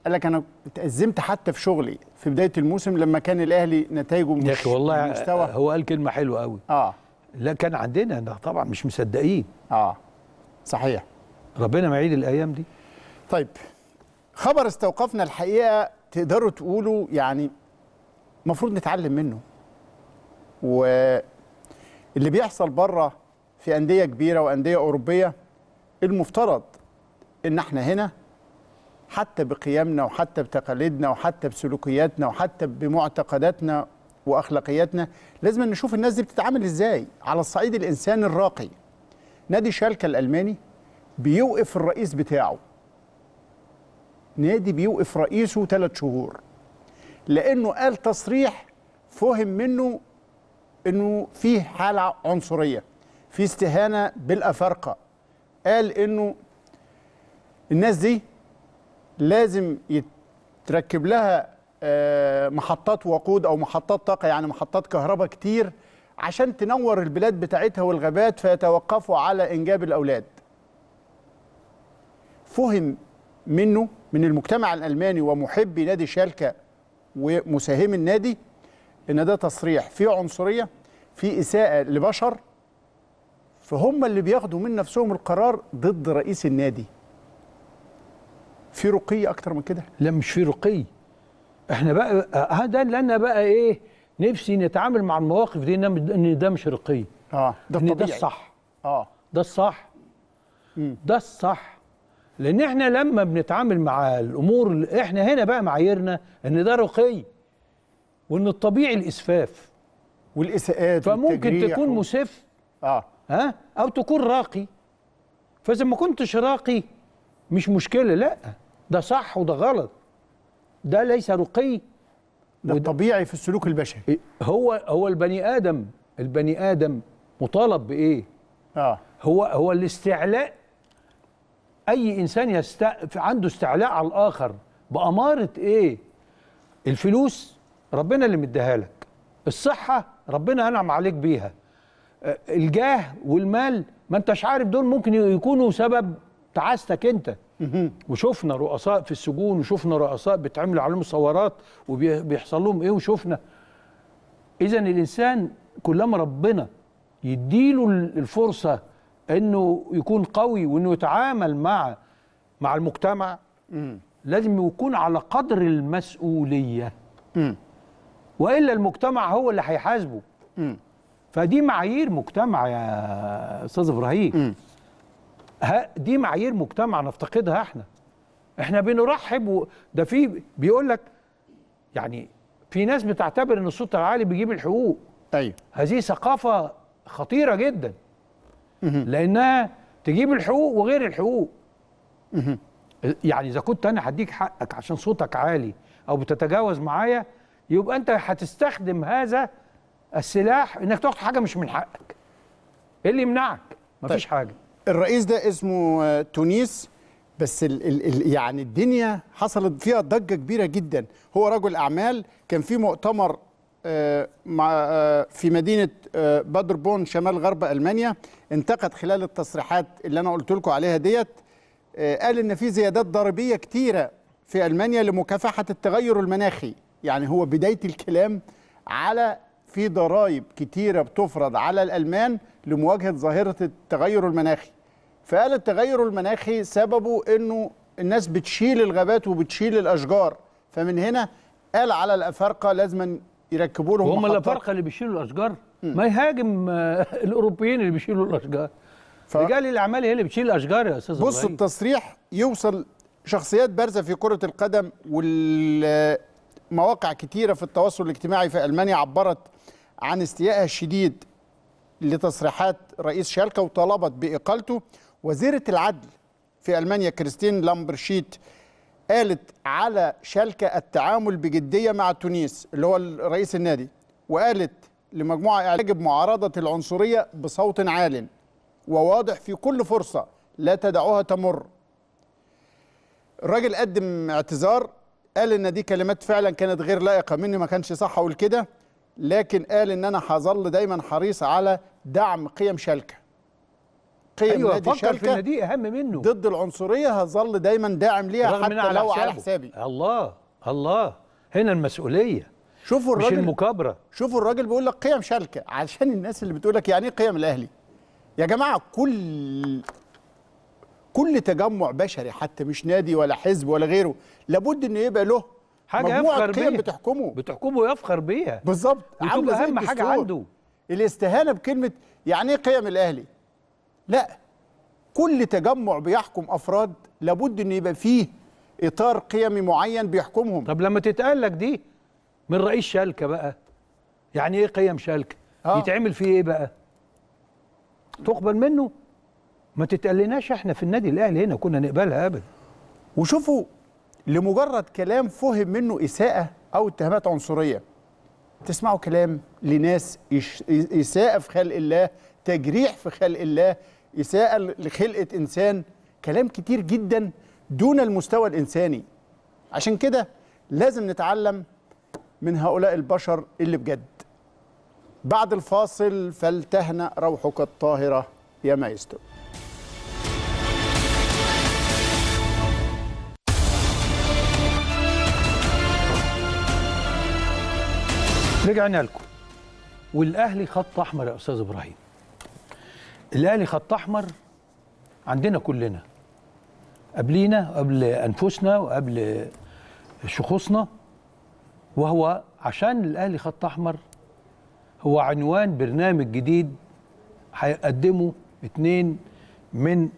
قال لك انا اتازمت حتى في شغلي في بدايه الموسم لما كان الاهلي نتائجه مش يا اخي والله مستوى هو قال كلمه حلوه قوي اه لا كان عندنا ده طبعا مش مصدقين اه صحيح ربنا ما يعيد الايام دي طيب خبر استوقفنا الحقيقه تقدروا تقولوا يعني المفروض نتعلم منه واللي بيحصل بره في انديه كبيره وانديه اوروبيه المفترض ان احنا هنا حتى بقيمنا وحتى بتقاليدنا وحتى بسلوكياتنا وحتى بمعتقداتنا واخلاقياتنا لازم نشوف الناس دي بتتعامل ازاي على الصعيد الانساني الراقي نادي شالكه الالماني بيوقف الرئيس بتاعه نادي بيوقف رئيسه ثلاث شهور لانه قال تصريح فهم منه انه فيه حاله عنصريه في استهانه بالافارقه قال انه الناس دي لازم يتركب لها آه، محطات وقود او محطات طاقه يعني محطات كهرباء كتير عشان تنور البلاد بتاعتها والغابات فيتوقفوا على انجاب الاولاد فهم منه من المجتمع الالماني ومحبي نادي شالكه ومساهمي النادي ان ده تصريح فيه عنصريه فيه اساءه لبشر فهم اللي بياخدوا من نفسهم القرار ضد رئيس النادي في رقي اكتر من كده لا مش في رقي احنا بقى هذا اللي انا بقى ايه نفسي نتعامل مع المواقف دي ان ده مش رقي اه ده إن ده الصح اه ده الصح ده الصح لان احنا لما بنتعامل مع الامور احنا هنا بقى معاييرنا ان ده رقي وان الطبيعي الاسفاف والاساءات فممكن تكون و... مسف اه ها او تكون راقي فاذا ما كنتش راقي مش مشكله لا ده صح وده غلط ده ليس رقي ده طبيعي في السلوك البشري إيه، هو هو البني ادم البني ادم مطالب بايه؟ اه هو هو الاستعلاء اي انسان يست... عنده استعلاء على الاخر باماره ايه؟ الفلوس ربنا اللي مديها لك الصحه ربنا انعم عليك بيها آه، الجاه والمال ما انتش عارف دول ممكن يكونوا سبب تعاستك انت وشفنا رؤساء في السجون وشفنا رؤساء بيتعملوا عليهم صورات وبيحصل لهم ايه وشفنا اذا الانسان كلما ربنا يديله الفرصه انه يكون قوي وانه يتعامل مع مع المجتمع لازم يكون على قدر المسؤوليه والا المجتمع هو اللي هيحاسبه فدي معايير مجتمع يا استاذ ابراهيم دي معايير مجتمع نفتقدها احنا احنا بنرحب وده ده في بيقول لك يعني في ناس بتعتبر ان الصوت العالي بيجيب الحقوق ايوه هذه ثقافه خطيره جدا لانها تجيب الحقوق وغير الحقوق يعني اذا كنت انا هديك حقك عشان صوتك عالي او بتتجاوز معايا يبقى انت هتستخدم هذا السلاح انك تاخد حاجه مش من حقك ايه اللي يمنعك مفيش طيب. حاجه الرئيس ده اسمه آه، تونيس بس الـ الـ يعني الدنيا حصلت فيها ضجه كبيره جدا هو رجل اعمال كان في مؤتمر آه، مع آه، في مدينه بادربون شمال غرب المانيا انتقد خلال التصريحات اللي انا قلت لكم عليها ديت قال ان في زيادات ضريبيه كتيره في المانيا لمكافحه التغير المناخي يعني هو بدايه الكلام على في ضرائب كتيرة بتفرض على الألمان لمواجهة ظاهرة التغير المناخي فقال التغير المناخي سببه أنه الناس بتشيل الغابات وبتشيل الأشجار فمن هنا قال على الأفارقة لازم يركبوا لهم هم الأفارقة اللي بيشيلوا الأشجار ما يهاجم آه، الأوروبيين اللي بيشيلوا الأشجار ف... رجال الأعمال هي اللي بتشيل الأشجار يا أستاذ بص التصريح يوصل شخصيات بارزة في كرة القدم وال مواقع كتيرة في التواصل الاجتماعي في ألمانيا عبرت عن استيائها الشديد لتصريحات رئيس شالكة وطلبت بإقالته وزيرة العدل في ألمانيا كريستين لامبرشيت قالت على شالكة التعامل بجدية مع تونيس اللي هو رئيس النادي وقالت لمجموعة يجب معارضة العنصرية بصوت عال وواضح في كل فرصة لا تدعوها تمر الراجل قدم اعتذار قال ان دي كلمات فعلا كانت غير لائقه مني ما كانش صح اقول كده لكن قال ان انا هظل دايما حريص على دعم قيم شالكه قيم أيوة نادي شالكه في إن دي اهم منه ضد العنصريه هظل دايما داعم ليها حتى على لو حسابه. على حسابي الله الله هنا المسؤوليه شوفوا الراجل مش المكابره شوفوا الراجل بيقول لك قيم شالكه عشان الناس اللي بتقول لك يعني ايه قيم الاهلي يا جماعه كل كل تجمع بشري حتى مش نادي ولا حزب ولا غيره لابد انه يبقى له حاجه يفخر بيها بتحكمه بتحكمه يفخر بيها بالظبط عامله زي اهم حاجه عنده الاستهانه بكلمه يعني ايه قيم الاهلي لا كل تجمع بيحكم افراد لابد ان يبقى فيه اطار قيمي معين بيحكمهم طب لما تتقال لك دي من رئيس شالكه بقى يعني ايه قيم شالكه آه. يتعمل فيه ايه بقى تقبل منه ما تتقلناش احنا في النادي الاهلي هنا كنا نقبلها ابدا وشوفوا لمجرد كلام فهم منه إساءة أو اتهامات عنصرية تسمعوا كلام لناس إساءة في خلق الله تجريح في خلق الله إساءة لخلقة إنسان كلام كتير جدا دون المستوى الإنساني عشان كده لازم نتعلم من هؤلاء البشر اللي بجد بعد الفاصل فلتهنأ روحك الطاهرة يا مايسترو رجعنا لكم والاهلي خط احمر يا استاذ ابراهيم الاهلي خط احمر عندنا كلنا قبلينا وقبل انفسنا وقبل شخوصنا وهو عشان الاهلي خط احمر هو عنوان برنامج جديد هيقدمه اتنين من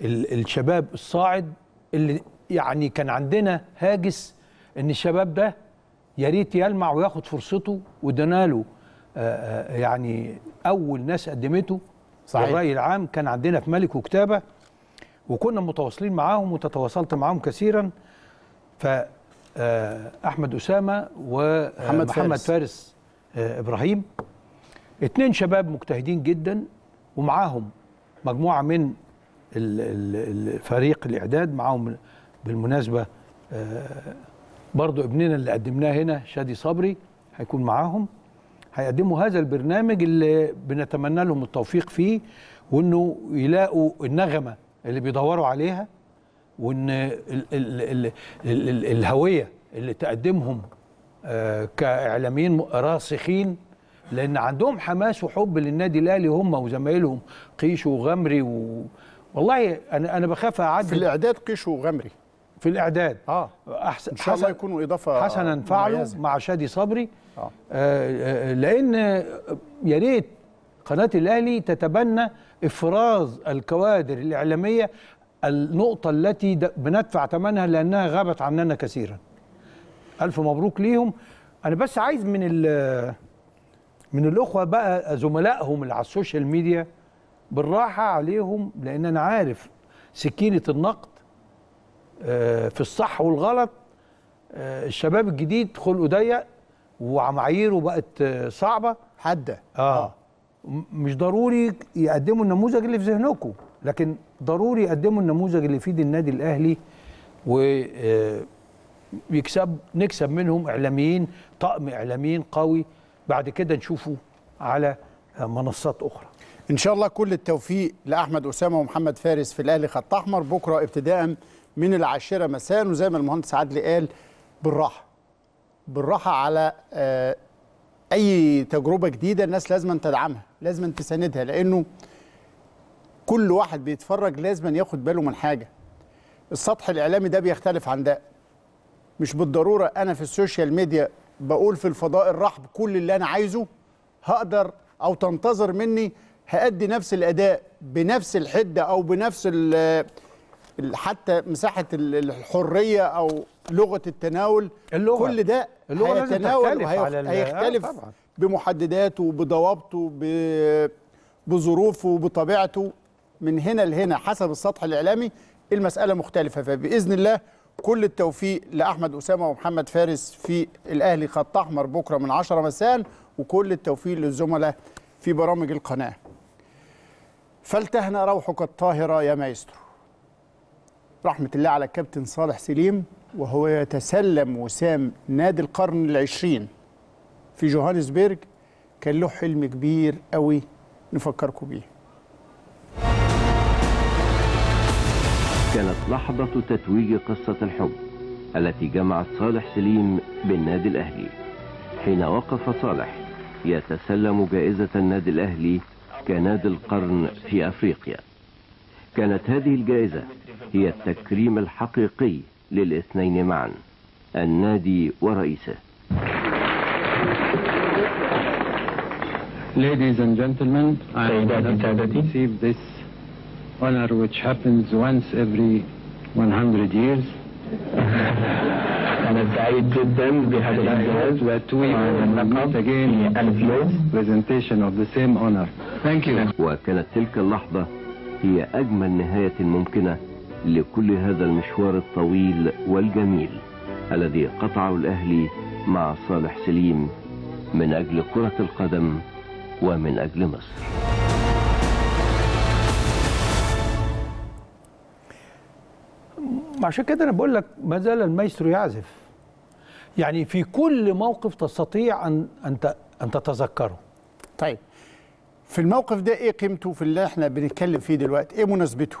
الشباب الصاعد اللي يعني كان عندنا هاجس ان الشباب ده يا ريت يلمع وياخد فرصته له آه، آه، يعني اول ناس قدمته صحيح الراي العام كان عندنا في ملك وكتابه وكنا متواصلين معاهم وتتواصلت معاهم كثيرا ف آه، احمد اسامه ومحمد فارس. فارس ابراهيم اتنين شباب مجتهدين جدا ومعاهم مجموعه من الفريق الاعداد معاهم بالمناسبه برضو ابننا اللي قدمناه هنا شادي صبري هيكون معاهم هيقدموا هذا البرنامج اللي بنتمنى لهم التوفيق فيه وانه يلاقوا النغمه اللي بيدوروا عليها وان ال ال ال ال ال الهويه اللي تقدمهم آه، كاعلاميين راسخين لان عندهم حماس وحب للنادي الاهلي هم وزمايلهم قيش وغمري و... والله انا انا بخاف اعدي في الاعداد قيش وغمري في الاعداد اه أحسن ان شاء الله يكونوا اضافه حسنا فعلوا مع شادي صبري آه. آه. آه لان يا ريت قناه الاهلي تتبنى افراز الكوادر الاعلاميه النقطه التي بندفع ثمنها لانها غابت عننا كثيرا الف مبروك ليهم انا بس عايز من من الاخوه بقى زملائهم اللي على السوشيال ميديا بالراحه عليهم لان انا عارف سكينه النقد آه، في الصح والغلط آه، الشباب الجديد خلقه ضيق ومعاييره بقت آه، صعبه حاده آه. اه مش ضروري يقدموا النموذج اللي في ذهنكم لكن ضروري يقدموا النموذج اللي يفيد النادي الاهلي و يكسب نكسب منهم اعلاميين طقم اعلاميين قوي بعد كده نشوفه على منصات اخرى ان شاء الله كل التوفيق لاحمد اسامه ومحمد فارس في الاهلي خط احمر بكره ابتداء من العاشرة مساء وزي ما المهندس عدلي قال بالراحة بالراحة على آه، أي تجربة جديدة الناس لازم تدعمها لازم تساندها لأنه كل واحد بيتفرج لازم ياخد باله من حاجة السطح الإعلامي ده بيختلف عن ده مش بالضرورة أنا في السوشيال ميديا بقول في الفضاء الرحب كل اللي أنا عايزه هقدر أو تنتظر مني هأدي نفس الأداء بنفس الحدة أو بنفس حتى مساحه الحريه او لغه التناول اللغة. كل ده اللغه هيتناول وهيختلف آه، طبعا. بمحدداته وبضوابطه بظروفه وبطبيعته من هنا لهنا حسب السطح الاعلامي المساله مختلفه فباذن الله كل التوفيق لاحمد اسامه ومحمد فارس في الاهلي خط احمر بكره من 10 مساء وكل التوفيق للزملاء في برامج القناه فلتهنا روحك الطاهره يا مايسترو رحمه الله على الكابتن صالح سليم وهو يتسلم وسام نادي القرن العشرين في جوهانسبرج كان له حلم كبير قوي نفكركم بيه كانت لحظة تتويج قصة الحب التي جمعت صالح سليم بالنادي الأهلي حين وقف صالح يتسلم جائزة النادي الأهلي كنادي القرن في أفريقيا كانت هذه الجائزة هي التكريم الحقيقي للاثنين معا النادي ورئيسه Ladies and gentlemen, I receive this honor which happens once every 100 years. أنا سعيد جدا بهذا again واللقب الفلوز presentation of the same honor. Thank you. وكانت تلك اللحظة هي أجمل نهاية ممكنة لكل هذا المشوار الطويل والجميل الذي قطعه الأهلي مع صالح سليم من أجل كرة القدم ومن أجل مصر عشان كده أنا بقول لك ما زال المايسترو يعزف يعني في كل موقف تستطيع أن أن تتذكره طيب في الموقف ده إيه قيمته في اللي إحنا بنتكلم فيه دلوقتي إيه مناسبته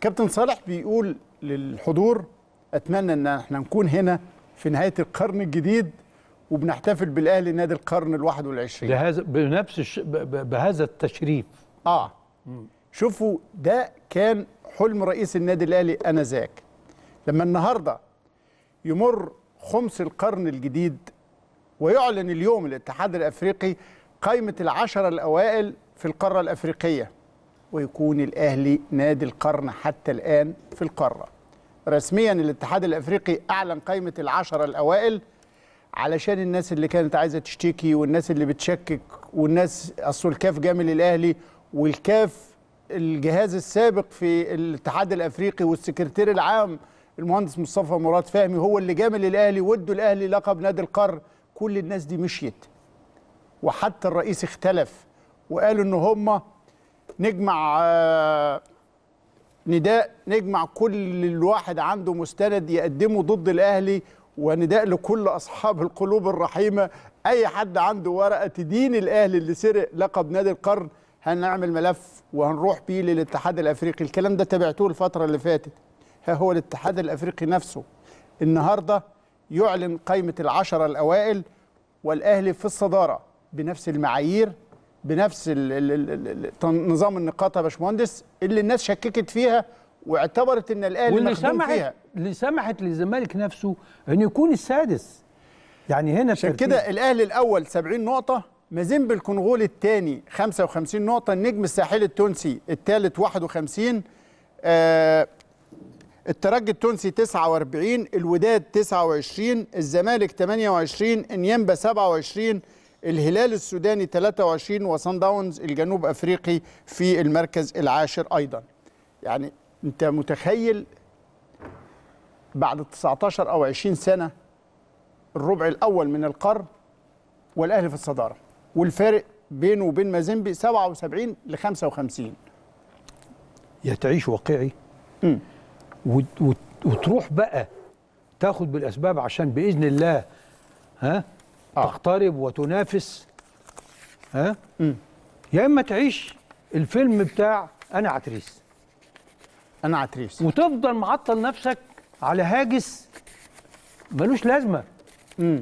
كابتن صالح بيقول للحضور اتمنى ان احنا نكون هنا في نهايه القرن الجديد وبنحتفل بالاهلي نادي القرن ال21 بهذا بنفس الش... بهذا التشريف اه شوفوا ده كان حلم رئيس النادي الاهلي انذاك لما النهارده يمر خمس القرن الجديد ويعلن اليوم الاتحاد الافريقي قائمه العشره الاوائل في القاره الافريقيه ويكون الأهلي نادي القرن حتى الآن في القارة رسميا الاتحاد الأفريقي أعلن قائمة العشرة الأوائل علشان الناس اللي كانت عايزة تشتكي والناس اللي بتشكك والناس أصل الكاف جامل الأهلي والكاف الجهاز السابق في الاتحاد الافريقي والسكرتير العام المهندس مصطفى مراد فهمي هو اللي جامل الاهلي وادوا الاهلي لقب نادي القرن كل الناس دي مشيت وحتى الرئيس اختلف وقالوا ان هم نجمع آه، نداء نجمع كل الواحد عنده مستند يقدمه ضد الاهلي ونداء لكل اصحاب القلوب الرحيمه اي حد عنده ورقه تدين الاهلي اللي سرق لقب نادي القرن هنعمل ملف وهنروح بيه للاتحاد الافريقي الكلام ده تابعتوه الفتره اللي فاتت ها هو الاتحاد الافريقي نفسه النهارده يعلن قائمه العشره الاوائل والاهلي في الصداره بنفس المعايير بنفس نظام النقاط يا باشمهندس اللي الناس شككت فيها واعتبرت ان الاهلي مخدوم فيها اللي سمحت للزمالك نفسه ان يكون السادس يعني هنا عشان كده الاهلي الاول 70 نقطه مازن بالكونغول الثاني 55 نقطه النجم الساحلي التونسي الثالث 51 آه الترجي التونسي 49 الوداد 29 الزمالك 28 انيمبا 27 الهلال السوداني 23 وصن داونز الجنوب افريقي في المركز العاشر ايضا يعني انت متخيل بعد 19 او 20 سنه الربع الاول من القرن والاهلي في الصداره والفارق بينه وبين مازيمبي 77 ل 55 يا تعيش واقعي امم وتروح بقى تاخد بالاسباب عشان باذن الله ها آه. تقترب وتنافس ها م. يا اما تعيش الفيلم بتاع انا عتريس انا عتريس وتفضل معطل نفسك على هاجس ملوش لازمه امم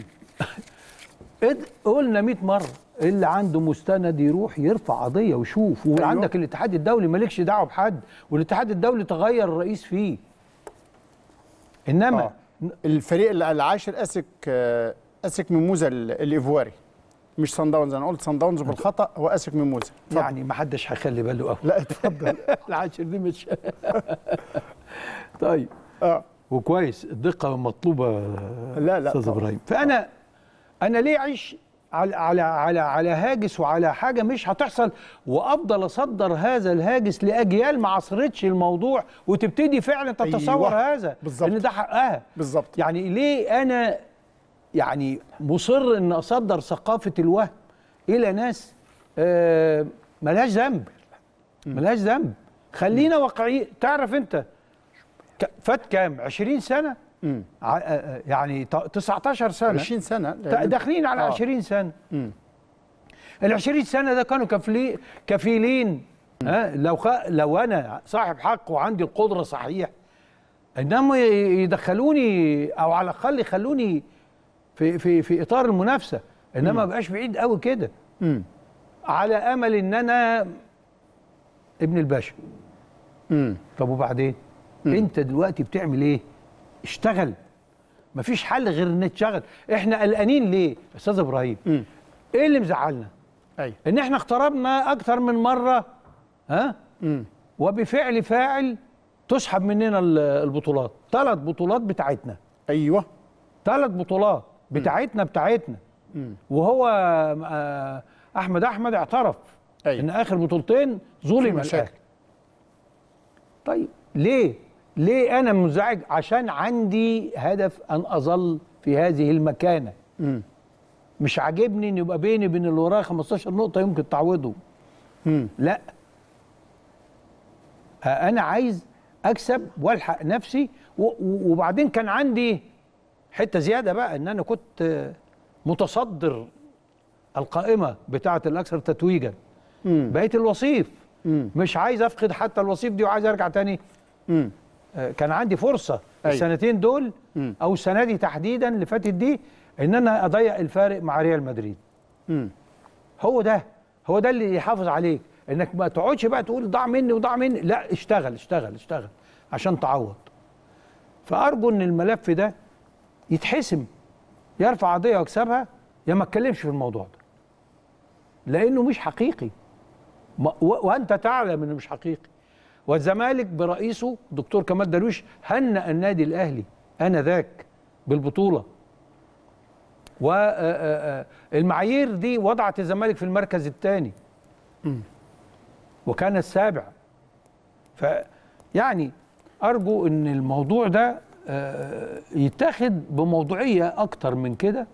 قلنا 100 مره اللي عنده مستند يروح يرفع قضيه ويشوف وعندك أيوه. الاتحاد الدولي مالكش دعوه بحد والاتحاد الدولي تغير الرئيس فيه انما آه. الفريق العاشر اسك آه، اسك ميموزا الايفواري مش سان داونز انا قلت سان داونز بالخطا هو اسك ميموزا يعني ما حدش هيخلي باله قوي لا اتفضل العاشر دي مش طيب اه وكويس الدقه مطلوبه لا لا استاذ ابراهيم فانا انا ليه اعيش على على على على هاجس وعلى حاجه مش هتحصل وافضل اصدر هذا الهاجس لاجيال ما عصرتش الموضوع وتبتدي فعلا تتصور أيوة. هذا بالزبط. ان ده حقها بالظبط يعني ليه انا يعني مصر ان اصدر ثقافه الوهم الى ناس آه ملهاش ذنب ملهاش ذنب خلينا واقعيين تعرف انت فات كام 20 سنه مم. آه، آه، يعني 19 سنه 20 سنه داخلين على 20 آه. سنه ال 20 سنه ده كانوا كفلي كفيلين ها لو خ... لو انا صاحب حق وعندي القدره صحيح انهم يدخلوني او على الاقل يخلوني في في في اطار المنافسه انما ما بقاش بعيد قوي كده على امل ان انا ابن الباشا امم طب وبعدين مم. انت دلوقتي بتعمل ايه اشتغل مفيش حل غير ان تشتغل احنا قلقانين ليه استاذ ابراهيم مم. ايه اللي مزعلنا ايوه ان احنا اقتربنا اكتر من مره ها مم. وبفعل فاعل تسحب مننا البطولات ثلاث بطولات بتاعتنا ايوه ثلاث بطولات بتاعتنا بتاعتنا وهو آه، احمد احمد اعترف أيوة. ان اخر بطولتين ظلم الاهلي طيب ليه ليه انا منزعج عشان عندي هدف ان اظل في هذه المكانه م. مش عاجبني ان يبقى بيني وبين اللي ورايا 15 نقطه يمكن تعوضه لا انا عايز اكسب والحق نفسي وبعدين كان عندي حته زياده بقى ان انا كنت متصدر القائمه بتاعه الاكثر تتويجا بقيت الوصيف مم. مش عايز افقد حتى الوصيف دي وعايز ارجع تاني مم. آه، كان عندي فرصه أيوة. السنتين دول مم. او السنه دي تحديدا اللي فاتت دي ان انا اضيق الفارق مع ريال مدريد مم. هو ده هو ده اللي يحافظ عليك انك ما تقعدش بقى تقول ضاع مني وضاع مني لا اشتغل اشتغل اشتغل عشان تعوض فارجو ان الملف ده يتحسم يرفع قضيه ويكسبها يا ما اتكلمش في الموضوع ده لانه مش حقيقي وانت تعلم انه مش حقيقي والزمالك برئيسه دكتور كمال درويش هنأ النادي الاهلي انا ذاك بالبطوله والمعايير آه، آه، آه، دي وضعت الزمالك في المركز الثاني وكان السابع ف يعني ارجو ان الموضوع ده يتاخد بموضوعيه اكتر من كده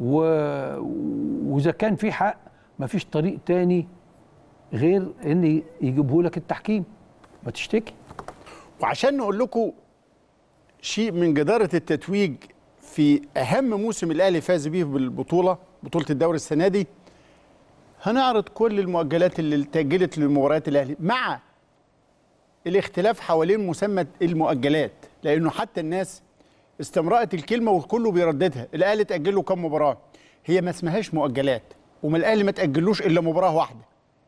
واذا كان في حق مفيش طريق تاني غير ان يجيبه لك التحكيم ما تشتكي وعشان نقول لكم شيء من جداره التتويج في اهم موسم الاهلي فاز بيه بالبطوله بطوله الدوري السنه دي هنعرض كل المؤجلات اللي تاجلت لمباريات الاهلي مع الاختلاف حوالين مسمى المؤجلات لانه حتى الناس استمرأت الكلمه وكله بيرددها الاهلي تاجل له كام مباراه هي ما اسمهاش مؤجلات وما الاهلي ما تاجلوش الا مباراه واحده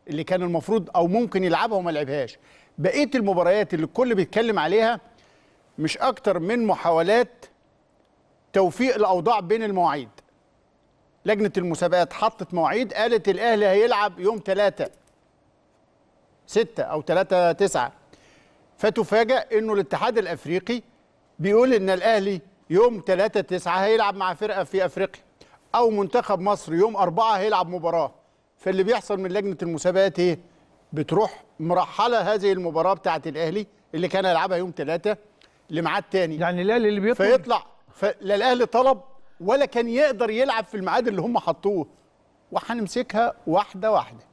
اللي كان المفروض او ممكن يلعبها وما لعبهاش بقيه المباريات اللي الكل بيتكلم عليها مش اكتر من محاولات توفيق الاوضاع بين المواعيد لجنه المسابقات حطت مواعيد قالت الاهلي هيلعب يوم 3 6 او 3 9 فتفاجأ انه الاتحاد الافريقي بيقول ان الاهلي يوم 3 9 هيلعب مع فرقه في افريقيا او منتخب مصر يوم 4 هيلعب مباراه فاللي بيحصل من لجنه المسابقات ايه بتروح مرحله هذه المباراه بتاعه الاهلي اللي كان هيلعبها يوم 3 لميعاد تاني يعني الاهلي اللي بيطلب فيطلع لا الاهلي طلب ولا كان يقدر يلعب في الميعاد اللي هم حطوه وهنمسكها واحده واحده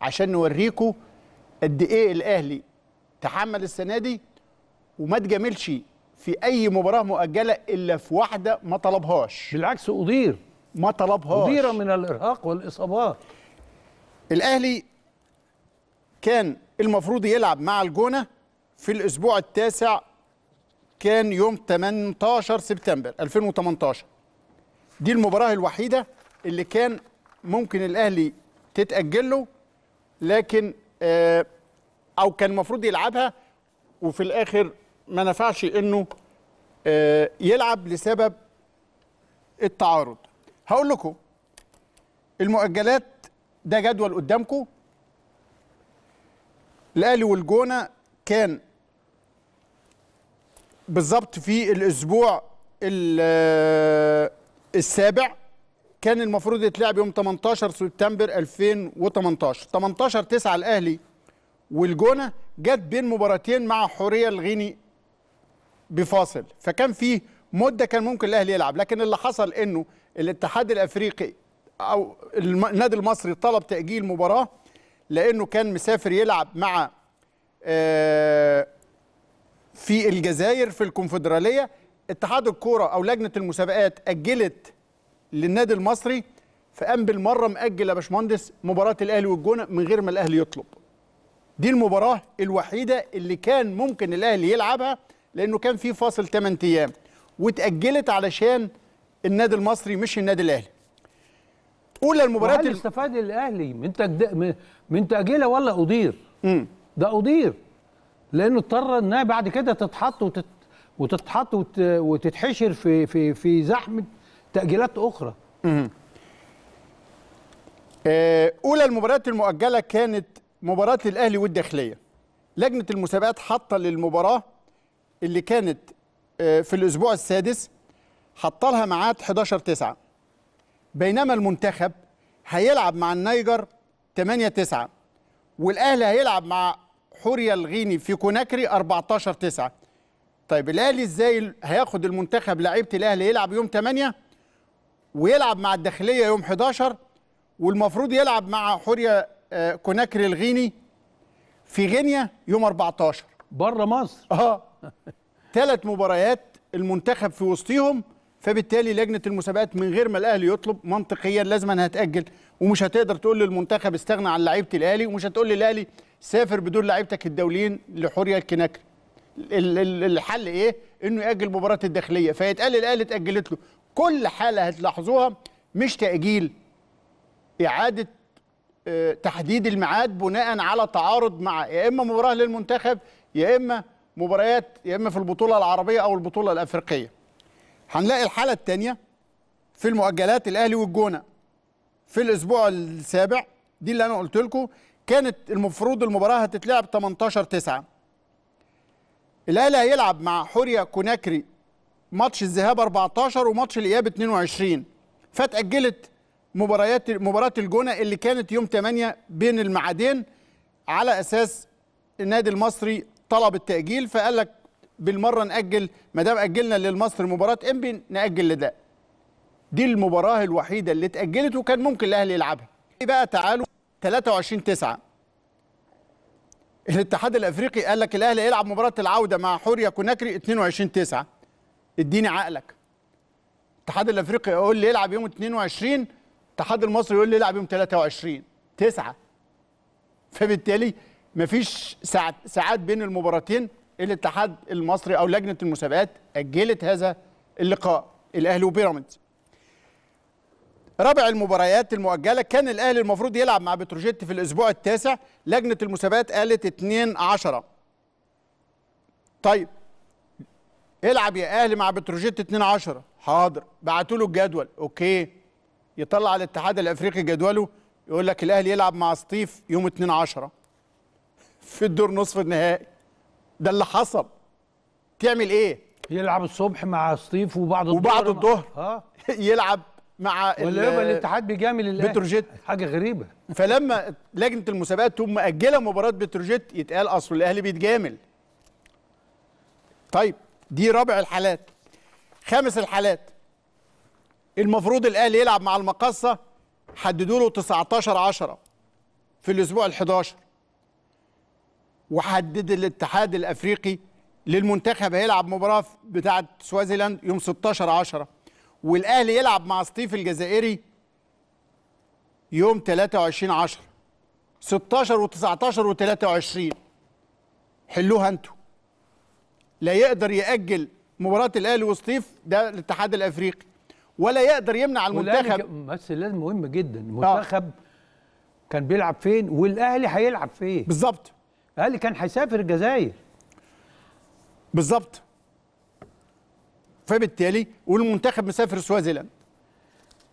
عشان نوريكم قد ايه الاهلي تحمل السنه دي وما تجاملش في اي مباراه مؤجله الا في واحده ما طلبهاش بالعكس اضير ما طلبهاش اضير من الارهاق والاصابات الاهلي كان المفروض يلعب مع الجونه في الاسبوع التاسع كان يوم 18 سبتمبر 2018 دي المباراه الوحيده اللي كان ممكن الاهلي تتاجل له لكن آه او كان المفروض يلعبها وفي الاخر ما نفعش انه آه، يلعب لسبب التعارض هقول لكم المؤجلات ده جدول قدامكم الاهلي والجونه كان بالظبط في الاسبوع آه، السابع كان المفروض يتلعب يوم 18 سبتمبر 2018 18 9 الاهلي والجونه جت بين مباراتين مع حوريه الغيني بفاصل فكان فيه مده كان ممكن الاهلي يلعب لكن اللي حصل انه الاتحاد الافريقي او النادي المصري طلب تاجيل مباراه لانه كان مسافر يلعب مع آه، في الجزائر في الكونفدراليه اتحاد الكوره او لجنه المسابقات اجلت للنادي المصري فقام بالمره ماجل يا باشمهندس مباراه الاهلي والجونه من غير ما الاهلي يطلب دي المباراه الوحيده اللي كان ممكن الاهلي يلعبها لانه كان في فاصل 8 ايام واتاجلت علشان النادي المصري مش النادي الاهلي اولى المباريات اللي استفاد الاهلي من تجد... من تأجيلها ولا ادير امم ده ادير لانه اضطر انها بعد كده تتحط وتت... وتتحط وت... وتتحشر في في في زحمه تاجيلات اخرى امم اولى المباريات المؤجله كانت مباراه الاهلي والداخليه لجنه المسابقات حاطه للمباراه اللي كانت آه، في الاسبوع السادس حاطه لها ميعاد 11 9 بينما المنتخب هيلعب مع النيجر 8 9 والاهلي هيلعب مع حوريا الغيني في كوناكري 14 9 طيب الاهلي ازاي هياخد المنتخب لعيبه الاهلي يلعب يوم 8 ويلعب مع الداخليه يوم 11 والمفروض يلعب مع حوريا كوناكري الغيني في غينيا يوم 14 بره مصر اه ثلاث مباريات المنتخب في وسطيهم فبالتالي لجنه المسابقات من غير ما الاهلي يطلب منطقيا لازما هتاجل ومش هتقدر تقول للمنتخب استغنى عن لعيبه الاهلي ومش هتقول للاهلي سافر بدون لعيبتك الدوليين لحوريه الكناكري الحل ايه انه ياجل مباراه الداخليه فيتقال الاهلي اتاجلت له كل حاله هتلاحظوها مش تاجيل اعاده آه، تحديد الميعاد بناء على تعارض مع يا اما مباراه للمنتخب يا اما مباريات يا اما في البطوله العربيه او البطوله الافريقيه هنلاقي الحاله الثانيه في المؤجلات الاهلي والجونه في الاسبوع السابع دي اللي انا قلت لكم كانت المفروض المباراه هتتلعب 18 9 الاهلي هيلعب مع حوريا كوناكري ماتش الذهاب 14 وماتش الاياب 22 فتاجلت مباريات مباراه الجونه اللي كانت يوم 8 بين المعادين على اساس النادي المصري طلب التاجيل فقال لك بالمره ناجل ما دام اجلنا للمصري مباراه انبي ناجل لده دي المباراه الوحيده اللي اتاجلت وكان ممكن الاهلي يلعبها إيه بقى تعالوا 23 9 الاتحاد الافريقي قال لك الاهلي يلعب مباراه العوده مع حوريا كوناكري 22 9 اديني عقلك الاتحاد الافريقي يقول لي يلعب يوم 22 الاتحاد المصري يقول لي العب يوم 23 9 فبالتالي مفيش ساعات ساعات بين المباراتين الاتحاد المصري او لجنه المسابقات اجلت هذا اللقاء الاهلي وبيراميدز رابع المباريات المؤجله كان الاهلي المفروض يلعب مع بتروجيت في الاسبوع التاسع لجنه المسابقات قالت 2 10 طيب العب يا اهلي مع بتروجيت 2 10 حاضر بعتوا له الجدول اوكي يطلع الاتحاد الافريقي جدوله يقول لك الاهلي يلعب مع سطيف يوم 2 عشرة في الدور نصف النهائي ده اللي حصل تعمل ايه يلعب الصبح مع سطيف وبعد الظهر وبعد الظهر يلعب مع ولا يبقى الاتحاد بيجامل الاهلي بتروجيت حاجه غريبه فلما لجنه المسابقات تقوم ماجله مباراه بتروجيت يتقال اصل الاهلي بيتجامل طيب دي رابع الحالات خامس الحالات المفروض الاهلي يلعب مع المقصه حددوا له 19 10 في الاسبوع ال11 وحدد الاتحاد الافريقي للمنتخب هيلعب مباراه بتاعه سوازيلاند يوم 16 10 والاهلي يلعب مع سطيف الجزائري يوم 23 10 16 و19 و23 حلوها انتوا لا يقدر ياجل مباراه الاهلي وسطيف ده الاتحاد الافريقي ولا يقدر يمنع المنتخب بس لازم مهم جدا آه. المنتخب آه. كان بيلعب فين والاهلي هيلعب فين بالظبط الاهلي كان هيسافر الجزائر بالظبط فبالتالي والمنتخب مسافر سوازيلاند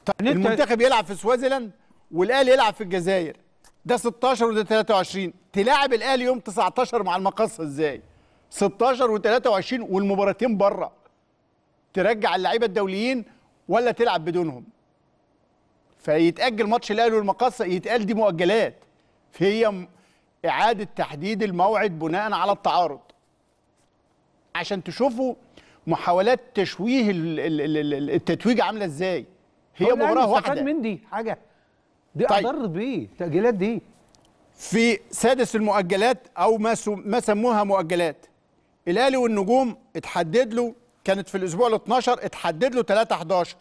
طيب المنتخب يلعب في سوازيلاند والاهلي يلعب في الجزائر ده 16 وده 23 تلاعب الاهلي يوم 19 مع المقص ازاي 16 و23 والمباراتين بره ترجع اللعيبه الدوليين ولا تلعب بدونهم فيتاجل ماتش الاهلي والمقاصة يتقال دي مؤجلات فهي اعاده تحديد الموعد بناء على التعارض عشان تشوفوا محاولات تشويه التتويج عامله ازاي هي مباراه واحده من دي حاجه دي طيب. اضر بيه التاجيلات دي في سادس المؤجلات او ما ما سموها مؤجلات الاهلي والنجوم اتحدد له كانت في الاسبوع ال 12 اتحدد له 3 11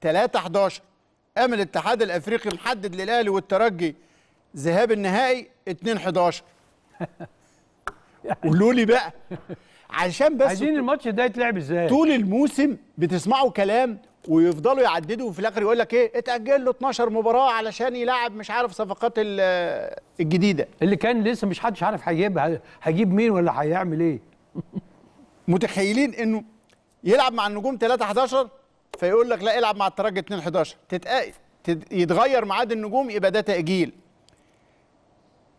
3 11 قام الاتحاد الافريقي محدد للاهلي والترجي ذهاب النهائي 2 11 قولوا لي بقى عشان بس عايزين الماتش ده يتلعب ازاي طول الموسم بتسمعوا كلام ويفضلوا يعددوا وفي الاخر يقول لك ايه اتاجل له 12 مباراه علشان يلعب مش عارف صفقات الجديده اللي كان لسه مش حدش عارف هيجيب هيجيب مين ولا هيعمل ايه متخيلين انه يلعب مع النجوم 3 11 فيقول لك لا العب مع الترجي 2 11 تتقى يتغير ميعاد النجوم يبقى ده تاجيل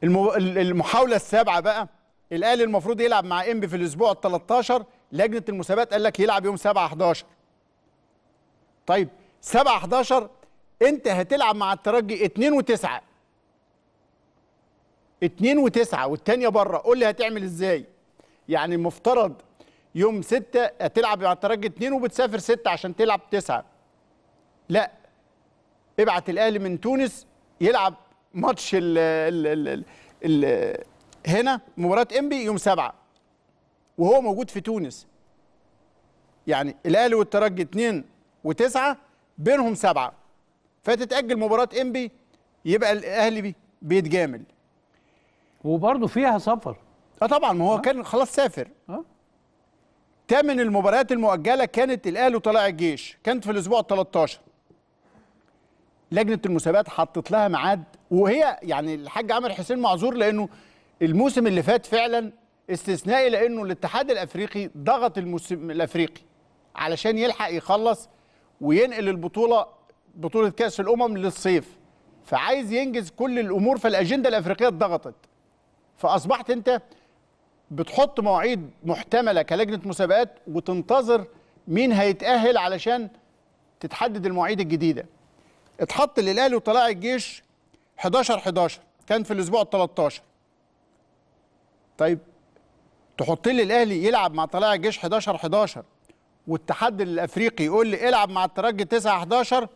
المحاوله السابعه بقى الاهلي المفروض يلعب مع انبي في الاسبوع ال 13 لجنه المسابقات قال لك يلعب يوم 7 11 طيب 7 11 انت هتلعب مع الترجي 2 و9 2 و9 والثانيه بره قول لي هتعمل ازاي يعني المفترض يوم ستة تلعب مع الترجي اتنين وبتسافر ستة عشان تلعب تسعة لا ابعت الاهلي من تونس يلعب ماتش ال ال ال هنا مباراة انبي يوم سبعة وهو موجود في تونس يعني الاهلي والترجي اتنين وتسعة بينهم سبعة فتتأجل مباراة انبي يبقى الاهلي بيتجامل وبرضه فيها سفر اه طبعا ما هو أه؟ كان خلاص سافر أه؟ ثامن المباريات المؤجله كانت الاهلي وطلائع الجيش كانت في الاسبوع ال 13 لجنه المسابقات حطت لها ميعاد وهي يعني الحاج عامر حسين معذور لانه الموسم اللي فات فعلا استثنائي لانه الاتحاد الافريقي ضغط الموسم الافريقي علشان يلحق يخلص وينقل البطوله بطوله كاس الامم للصيف فعايز ينجز كل الامور فالاجنده الافريقيه اتضغطت فاصبحت انت بتحط مواعيد محتمله كلجنه مسابقات وتنتظر مين هيتاهل علشان تتحدد المواعيد الجديده اتحط للاهلي وطلائع الجيش 11 11 كان في الاسبوع ال 13 طيب تحط لي الاهلي يلعب مع طلائع الجيش 11 11 والاتحاد الافريقي يقول لي العب مع الترجي 9 11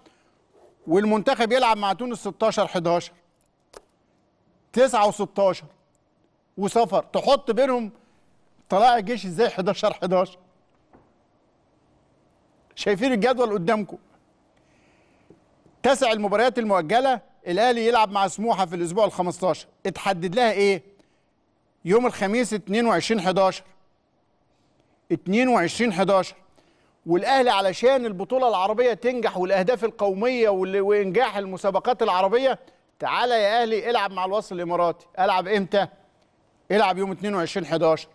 والمنتخب يلعب مع تونس 16 11 9 و16 وسفر تحط بينهم طلائع الجيش ازاي 11 11 شايفين الجدول قدامكم تسع المباريات المؤجله الاهلي يلعب مع سموحه في الاسبوع ال 15 اتحدد لها ايه يوم الخميس 22 11 22 11 والاهلي علشان البطوله العربيه تنجح والاهداف القوميه وانجاح المسابقات العربيه تعالى يا اهلي العب مع الوصل الاماراتي العب امتى العب يوم 22 11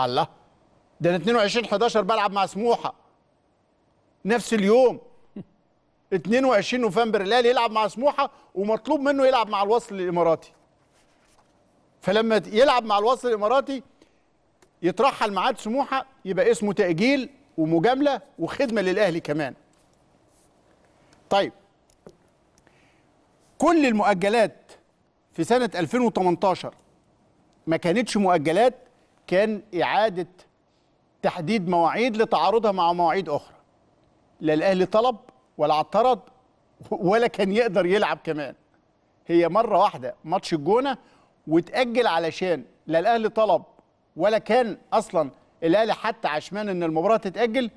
الله ده انا 22 11 بلعب مع سموحه نفس اليوم 22 نوفمبر الاهلي يلعب مع سموحه ومطلوب منه يلعب مع الوصل الاماراتي فلما يلعب مع الوصل الاماراتي يترحل ميعاد سموحه يبقى اسمه تاجيل ومجامله وخدمه للاهلي كمان طيب كل المؤجلات في سنه 2018 ما كانتش مؤجلات كان إعادة تحديد مواعيد لتعارضها مع مواعيد أخرى لا الأهلي طلب ولا اعترض ولا كان يقدر يلعب كمان هي مرة واحدة ماتش الجونة وتأجل علشان لا الأهلي طلب ولا كان أصلا الأهلي حتى عشمان إن المباراة تتأجل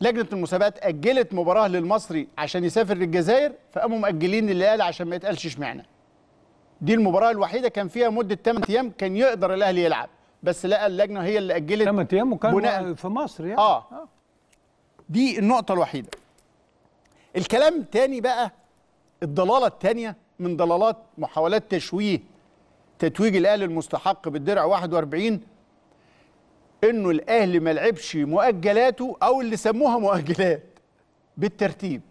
لجنة المسابقات أجلت مباراة للمصري عشان يسافر للجزائر فقاموا مأجلين الأهلي عشان ما يتقالش اشمعنى دي المباراه الوحيده كان فيها مده 8 ايام كان يقدر الاهلي يلعب بس لقى اللجنه هي اللي اجلت 8 ايام وكان بناء في مصر يعني آه. اه دي النقطه الوحيده الكلام تاني بقى الضلاله الثانيه من ضلالات محاولات تشويه تتويج الاهلي المستحق بالدرع 41 انه الاهلي ما لعبش مؤجلاته او اللي سموها مؤجلات بالترتيب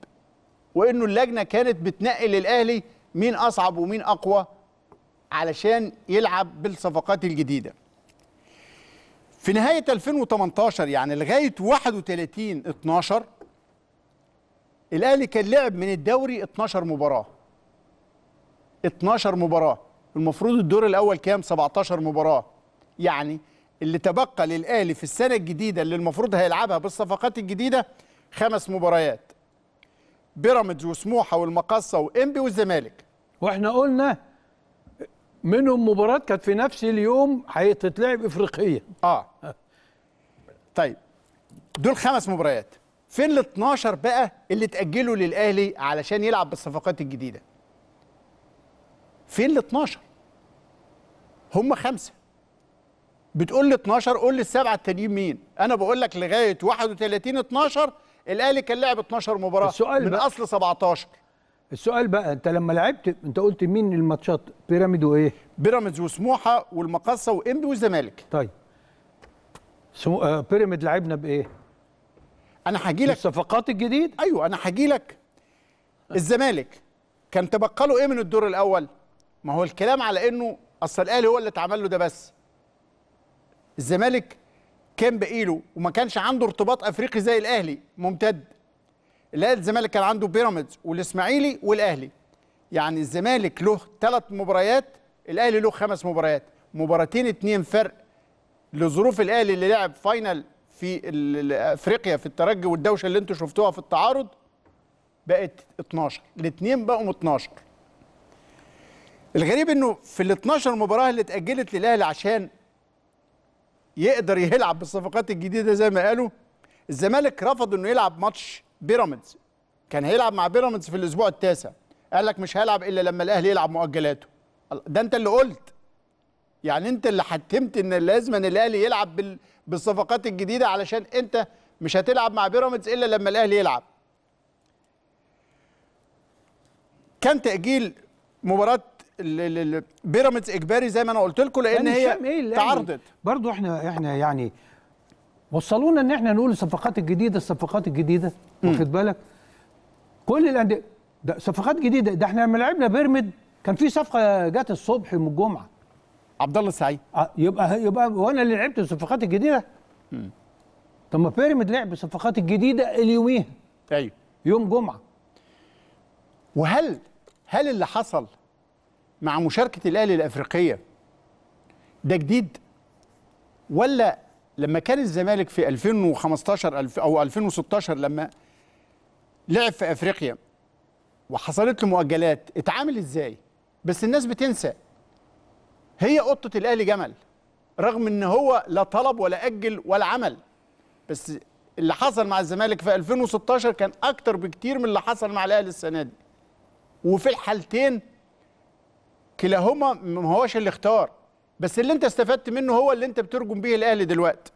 وانه اللجنه كانت بتنقي للاهلي مين اصعب ومين اقوى علشان يلعب بالصفقات الجديده في نهايه 2018 يعني لغايه 31 12 الاهلي كان لعب من الدوري 12 مباراه 12 مباراه المفروض الدور الاول كام 17 مباراه يعني اللي تبقى للاهلي في السنه الجديده اللي المفروض هيلعبها بالصفقات الجديده خمس مباريات بيراميدز وسموحه والمقصه وانبي والزمالك واحنا قلنا منهم مباراه كانت في نفس اليوم هتتلعب افريقيا اه طيب دول خمس مباريات فين ال 12 بقى اللي تأجلوا للاهلي علشان يلعب بالصفقات الجديده فين ال 12 هم خمسه بتقول لي 12 قول لي السبعه التانيين مين انا بقول لك لغايه 31 12 الاهلي كان لعب 12 مباراه السؤال من بقى. اصل 17 السؤال بقى انت لما لعبت انت قلت مين الماتشات بيراميد وايه بيراميدز وسموحه والمقاصه وانبي والزمالك طيب سمو... آه بيراميد لعبنا بايه انا هجي لك الصفقات الجديد ايوه انا هجي لك الزمالك كان تبقى له ايه من الدور الاول ما هو الكلام على انه اصل الاهلي هو اللي اتعمل له ده بس الزمالك كان بقيله وما كانش عنده ارتباط افريقي زي الاهلي ممتد الاهلي الزمالك كان عنده بيراميدز والاسماعيلي والاهلي يعني الزمالك له ثلاث مباريات الاهلي له خمس مباريات مباراتين اتنين فرق لظروف الاهلي اللي لعب فاينل في افريقيا في الترجي والدوشه اللي انتم شفتوها في التعارض بقت 12 الاثنين بقوا 12 الغريب انه في ال 12 مباراه اللي اتاجلت للاهلي عشان يقدر يلعب بالصفقات الجديده زي ما قالوا الزمالك رفض انه يلعب ماتش بيراميدز كان هيلعب مع بيراميدز في الاسبوع التاسع قال لك مش هيلعب الا لما الاهلي يلعب مؤجلاته ده انت اللي قلت يعني انت اللي حتمت ان لازم ان الاهلي يلعب بال... بالصفقات الجديده علشان انت مش هتلعب مع بيراميدز الا لما الاهلي يلعب كان تاجيل مباراه بيراميدز اجباري زي ما انا قلت لكم لان يعني هي إيه تعرضت برضو احنا احنا يعني وصلونا ان احنا نقول الصفقات الجديده الصفقات الجديده واخد بالك كل الانديه ده صفقات جديده ده احنا لما لعبنا بيرمد كان في صفقه جت الصبح من الجمعه عبد الله السعيد آه، يبقى يبقى وانا اللي لعبت الصفقات الجديده طب ما بيرمد لعب الصفقات الجديده اليومين ايوه يوم جمعه وهل هل اللي حصل مع مشاركه الاهلي الافريقيه ده جديد ولا لما كان الزمالك في 2015 او 2016 لما لعب في افريقيا وحصلت له مؤجلات اتعامل ازاي بس الناس بتنسى هي قطه الاهلي جمل رغم ان هو لا طلب ولا اجل ولا عمل بس اللي حصل مع الزمالك في 2016 كان اكتر بكتير من اللي حصل مع الاهلي السنه دي وفي الحالتين كلاهما ما هوش اللي اختار بس اللي انت استفدت منه هو اللي انت بترجم بيه الاهلي دلوقتي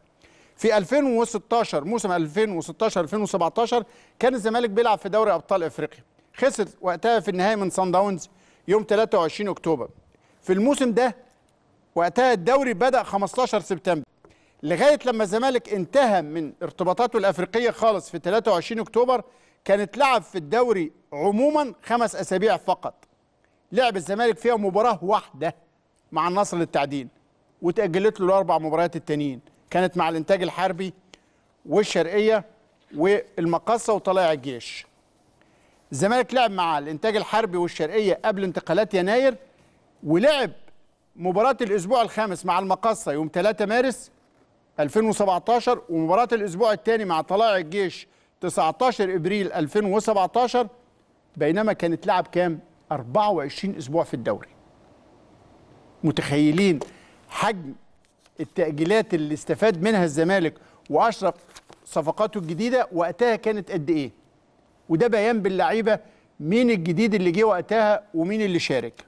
في 2016 موسم 2016 2017 كان الزمالك بيلعب في دوري ابطال افريقيا خسر وقتها في النهائي من سان داونز يوم 23 اكتوبر في الموسم ده وقتها الدوري بدا 15 سبتمبر لغايه لما الزمالك انتهى من ارتباطاته الافريقيه خالص في 23 اكتوبر كانت لعب في الدوري عموما خمس اسابيع فقط لعب الزمالك فيها مباراه واحده مع النصر للتعديل وتأجلت له الأربع مباريات التانيين كانت مع الإنتاج الحربي والشرقية والمقصة وطلائع الجيش الزمالك لعب مع الإنتاج الحربي والشرقية قبل انتقالات يناير ولعب مباراة الأسبوع الخامس مع المقصة يوم 3 مارس 2017 ومباراة الأسبوع الثاني مع طلائع الجيش 19 إبريل 2017 بينما كانت لعب كام 24 أسبوع في الدوري متخيلين حجم التأجيلات اللي استفاد منها الزمالك وأشرف صفقاته الجديدة وقتها كانت قد إيه وده بيان باللعيبة مين الجديد اللي جه وقتها ومين اللي شارك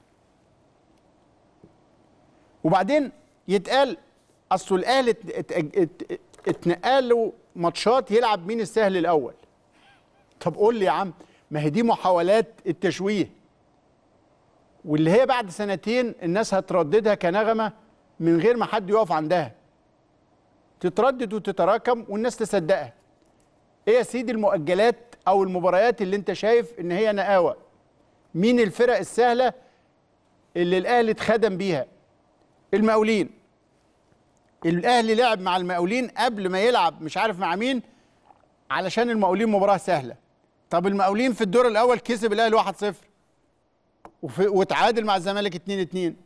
وبعدين يتقال اصل الاهلي اتنقلوا ماتشات يلعب مين السهل الاول طب قول لي يا عم ما هي دي محاولات التشويه واللي هي بعد سنتين الناس هترددها كنغمه من غير ما حد يقف عندها تتردد وتتراكم والناس تصدقها ايه يا سيدي المؤجلات او المباريات اللي انت شايف ان هي نقاوه مين الفرق السهله اللي الاهلي اتخدم بيها المقاولين الاهلي لعب مع المقاولين قبل ما يلعب مش عارف مع مين علشان المقاولين مباراه سهله طب المقاولين في الدور الاول كسب الاهلي 1-0 وتعادل مع الزمالك 2 2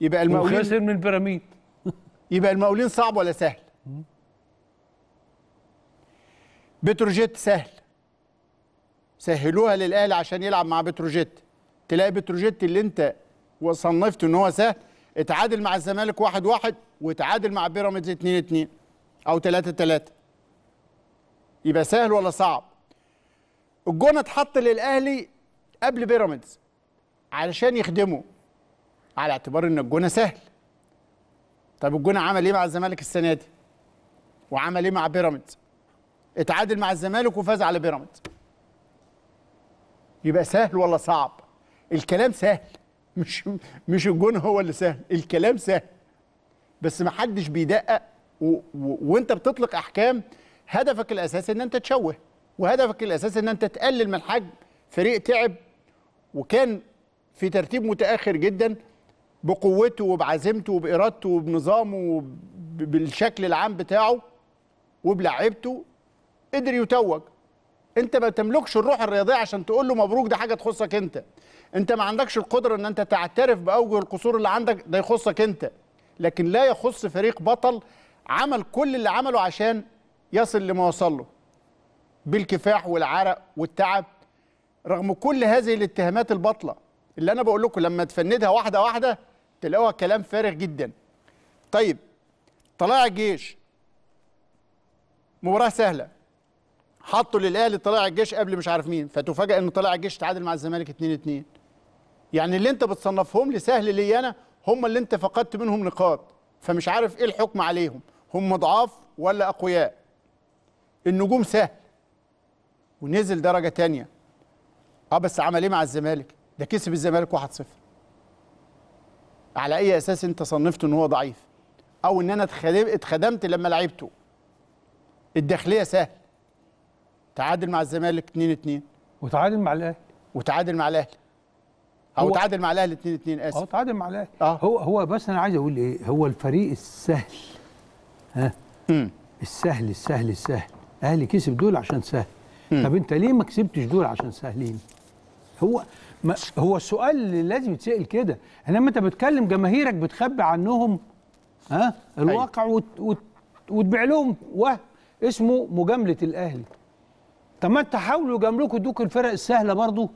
يبقى المقاولين خسر من بيراميد يبقى المقاولين صعب ولا سهل؟ بتروجيت سهل سهلوها للاهلي عشان يلعب مع بتروجيت تلاقي بتروجيت اللي انت وصنفته ان هو سهل اتعادل مع الزمالك 1-1 واحد واحد واتعادل مع بيراميدز 2 2 او 3 3 يبقى سهل ولا صعب؟ الجون اتحط للاهلي قبل بيراميدز علشان يخدموا على اعتبار ان الجونه سهل طب الجونه عمل ايه مع الزمالك السنه دي وعمل ايه مع بيراميدز اتعادل مع الزمالك وفاز على بيراميدز يبقى سهل ولا صعب الكلام سهل مش مش الجون هو اللي سهل الكلام سهل بس ما حدش بيدقق وانت بتطلق احكام هدفك الاساسي ان انت تشوه وهدفك الاساسي ان انت تقلل من حجم فريق تعب وكان في ترتيب متاخر جدا بقوته وبعزيمته وبارادته وبنظامه وبالشكل العام بتاعه وبلعيبته قدر يتوج انت ما تملكش الروح الرياضيه عشان تقول له مبروك ده حاجه تخصك انت انت ما عندكش القدره ان انت تعترف باوجه القصور اللي عندك ده يخصك انت لكن لا يخص فريق بطل عمل كل اللي عمله عشان يصل لما وصل له بالكفاح والعرق والتعب رغم كل هذه الاتهامات الباطله اللي انا بقول لكم لما تفندها واحده واحده تلاقوها كلام فارغ جدا طيب طلائع الجيش مباراه سهله حطوا للاهلي طلائع الجيش قبل مش عارف مين فتفاجئ ان طلائع الجيش تعادل مع الزمالك 2 2 يعني اللي انت بتصنفهم لي سهل لي انا هم اللي انت فقدت منهم نقاط فمش عارف ايه الحكم عليهم هم ضعاف ولا اقوياء النجوم سهل ونزل درجه ثانيه اه بس عمل ايه مع الزمالك ده كسب الزمالك 1-0 على اي اساس انت صنفته ان هو ضعيف او ان انا اتخدمت لما لعبته الداخليه سهل تعادل مع الزمالك 2 2 وتعادل مع الاهلي وتعادل مع الاهلي او تعادل مع الاهلي 2 2 اسف اه تعادل مع الاهلي آه. هو هو بس انا عايز اقول ايه هو الفريق السهل ها م. السهل السهل السهل الاهلي كسب دول عشان سهل م. طب انت ليه ما كسبتش دول عشان سهلين هو ما هو السؤال اللي لازم يتسال كده انما انت بتكلم جماهيرك بتخبي عنهم ها الواقع أيوه. وت... وت... وتبيع لهم وهم اسمه مجامله الاهلي طب ما انت حاولوا يجاملوكوا ادوك الفرق السهله برضو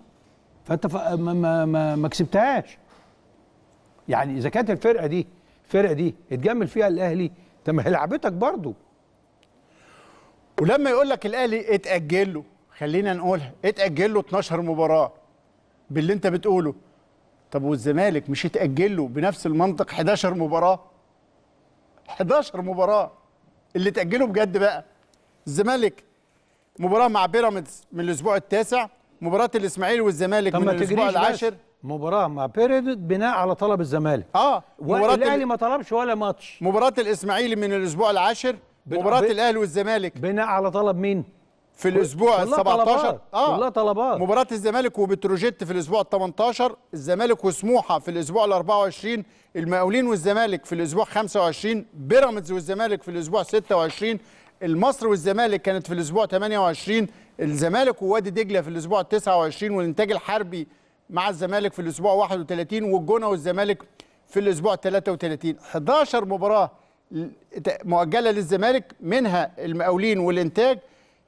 فانت ف... ما ما ما, ما كسبتهاش يعني اذا كانت الفرقه دي الفرقه دي اتجمل فيها الاهلي طب ما هي لعبتك برضو ولما يقول لك الاهلي اتاجل له خلينا نقولها اتاجل له 12 مباراه باللي انت بتقوله طب والزمالك مش يتاجل له بنفس المنطق 11 مباراه 11 مباراه اللي تاجله بجد بقى الزمالك مباراه مع بيراميدز من الاسبوع التاسع مباراه الاسماعيلي والزمالك من الاسبوع العاشر مباراه مع بيراميدز بناء على طلب الزمالك اه مباراه الاهلي ما طلبش ولا ماتش مباراه الاسماعيلي من الاسبوع العاشر مباراه الاهلي والزمالك بناء على طلب مين في الاسبوع ال 17 اه كلها طلبات مباراه الزمالك وبتروجيت في الاسبوع ال 18 الزمالك وسموحه في الاسبوع ال 24 المقاولين والزمالك في الاسبوع 25 بيراميدز والزمالك في الاسبوع 26 المصري والزمالك كانت في الاسبوع 28 الزمالك ووادي دجله في الاسبوع 29 والانتاج الحربي مع الزمالك في الاسبوع 31 والجونه والزمالك في الاسبوع 33 11 مباراه مؤجله للزمالك منها المقاولين والانتاج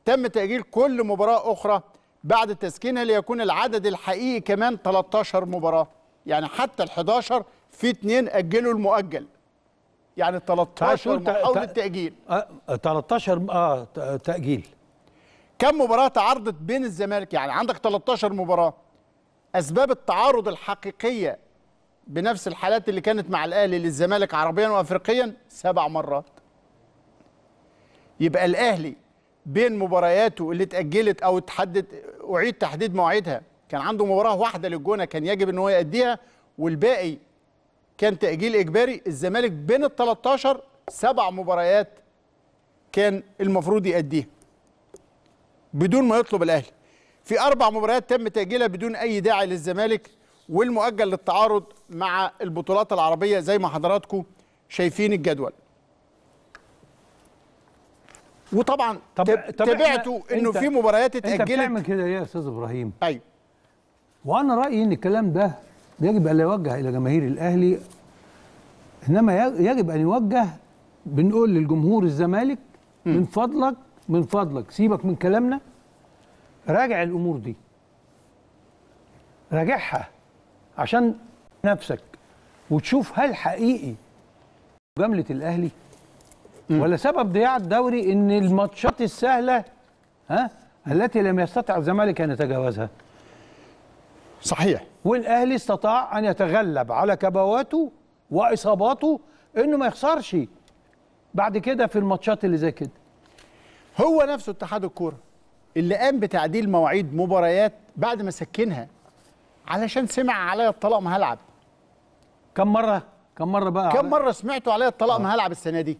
تم تأجيل كل مباراة أخرى بعد تسكينها ليكون العدد الحقيقي كمان 13 مباراة يعني حتى ال 11 في اثنين أجلوا المؤجل يعني 13 محاولة تأجيل 13 اه, آه، تأجيل كم مباراة تعارضت بين الزمالك يعني عندك 13 مباراة أسباب التعارض الحقيقية بنفس الحالات اللي كانت مع الأهلي للزمالك عربيا وأفريقيا سبع مرات يبقى الأهلي بين مبارياته اللي اتاجلت او اتحدد اعيد تحديد مواعيدها كان عنده مباراه واحده للجونه كان يجب ان هو يأديها والباقي كان تاجيل اجباري الزمالك بين ال 13 سبع مباريات كان المفروض يأديها بدون ما يطلب الاهلي في اربع مباريات تم تاجيلها بدون اي داعي للزمالك والمؤجل للتعارض مع البطولات العربيه زي ما حضراتكم شايفين الجدول وطبعا طب انه في مباريات اتاجلت انت بتعمل كده يا استاذ ابراهيم ايوه وانا رايي ان الكلام ده يجب ان يوجه الى جماهير الاهلي انما يجب ان يوجه بنقول للجمهور الزمالك من فضلك من فضلك سيبك من كلامنا راجع الامور دي راجعها عشان نفسك وتشوف هل حقيقي جمله الاهلي ولا سبب ضياع الدوري ان الماتشات السهله ها التي لم يستطع الزمالك ان يتجاوزها صحيح والاهلي استطاع ان يتغلب على كبواته واصاباته انه ما يخسرش بعد كده في الماتشات اللي زي كده هو نفسه اتحاد الكوره اللي قام بتعديل مواعيد مباريات بعد ما سكنها علشان سمع عليا الطلاق ما هلعب كم مره كم مره بقى كم مره سمعتوا عليا الطلاق آه. ما هلعب السنه دي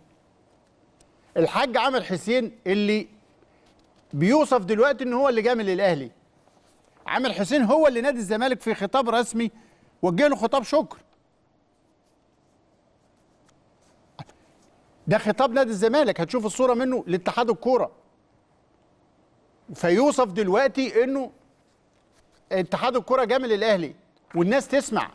الحاج عامر حسين اللي بيوصف دلوقتي ان هو اللي جامل الاهلي عامر حسين هو اللي نادي الزمالك في خطاب رسمي وجه له خطاب شكر ده خطاب نادي الزمالك هتشوف الصوره منه لاتحاد الكوره فيوصف دلوقتي انه اتحاد الكوره جامل الاهلي والناس تسمع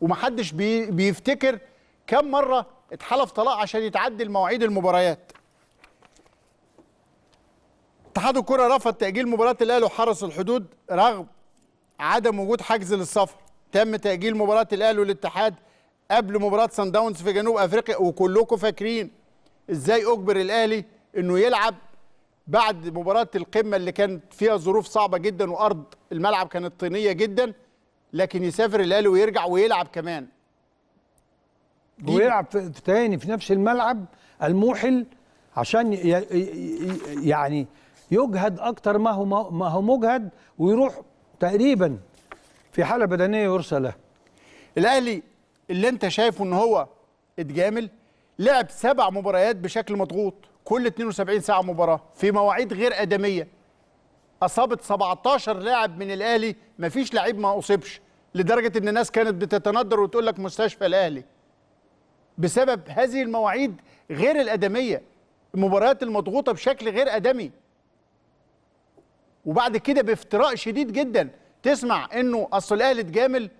ومحدش بيفتكر كم مره اتحلف طلاق عشان يتعدل مواعيد المباريات اتحاد الكره رفض تاجيل مباراه الاهلي وحرس الحدود رغم عدم وجود حجز للسفر تم تاجيل مباراه الاهلي والاتحاد قبل مباراه سان داونز في جنوب افريقيا وكلكم فاكرين ازاي اجبر الاهلي انه يلعب بعد مباراه القمه اللي كانت فيها ظروف صعبه جدا وارض الملعب كانت طينيه جدا لكن يسافر الاهلي ويرجع ويلعب كمان ويلعب تاني في نفس الملعب الموحل عشان يعني يجهد اكتر ما هو ما هو مجهد ويروح تقريبا في حاله بدنيه يرسل الاهلي اللي انت شايفه ان هو اتجامل لعب سبع مباريات بشكل مضغوط كل 72 ساعه مباراه في مواعيد غير ادميه اصابت 17 لاعب من الاهلي مفيش لعيب ما اصيبش لدرجه ان الناس كانت بتتندر وتقول لك مستشفى الاهلي بسبب هذه المواعيد غير الادميه المباريات المضغوطه بشكل غير ادمي وبعد كده بافتراء شديد جدا تسمع انه اصل الاهلي اتجامل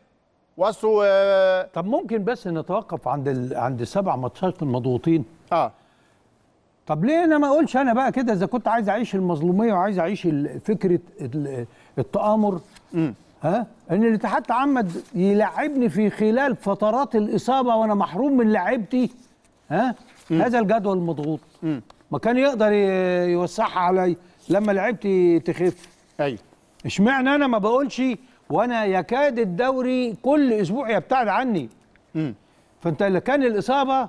واصله آه طب ممكن بس نتوقف عند ال... عند السبع ماتشات المضغوطين اه طب ليه انا ما اقولش انا بقى كده اذا كنت عايز اعيش المظلوميه وعايز اعيش فكره التامر م. ها ان الاتحاد تعمد يلعبني في خلال فترات الاصابه وانا محروم من لعيبتي ها م. هذا الجدول المضغوط ما كان يقدر يوسعها عليا لما لعبتي تخف ايوه اشمعنى انا ما بقولش وانا يكاد الدوري كل اسبوع يبتعد عني امم فانت اللي كان الاصابه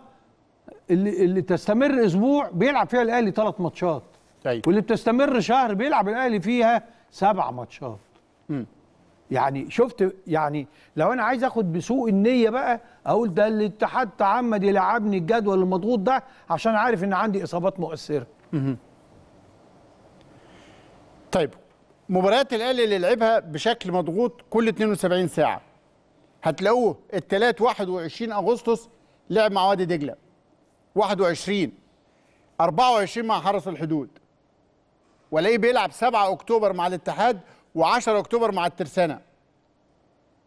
اللي, اللي تستمر اسبوع بيلعب فيها الاهلي ثلاث ماتشات ايوه واللي بتستمر شهر بيلعب الاهلي فيها سبع ماتشات امم يعني شفت يعني لو انا عايز اخد بسوء النيه بقى اقول ده الاتحاد تعمد يلعبني الجدول المضغوط ده عشان عارف ان عندي اصابات مؤثره طيب مباريات الاهلي اللي لعبها بشكل مضغوط كل 72 ساعه هتلاقوه الثلاث 21 اغسطس لعب مع وادي دجله 21 24 مع حرس الحدود ولاقيه بيلعب 7 اكتوبر مع الاتحاد و10 اكتوبر مع الترسانه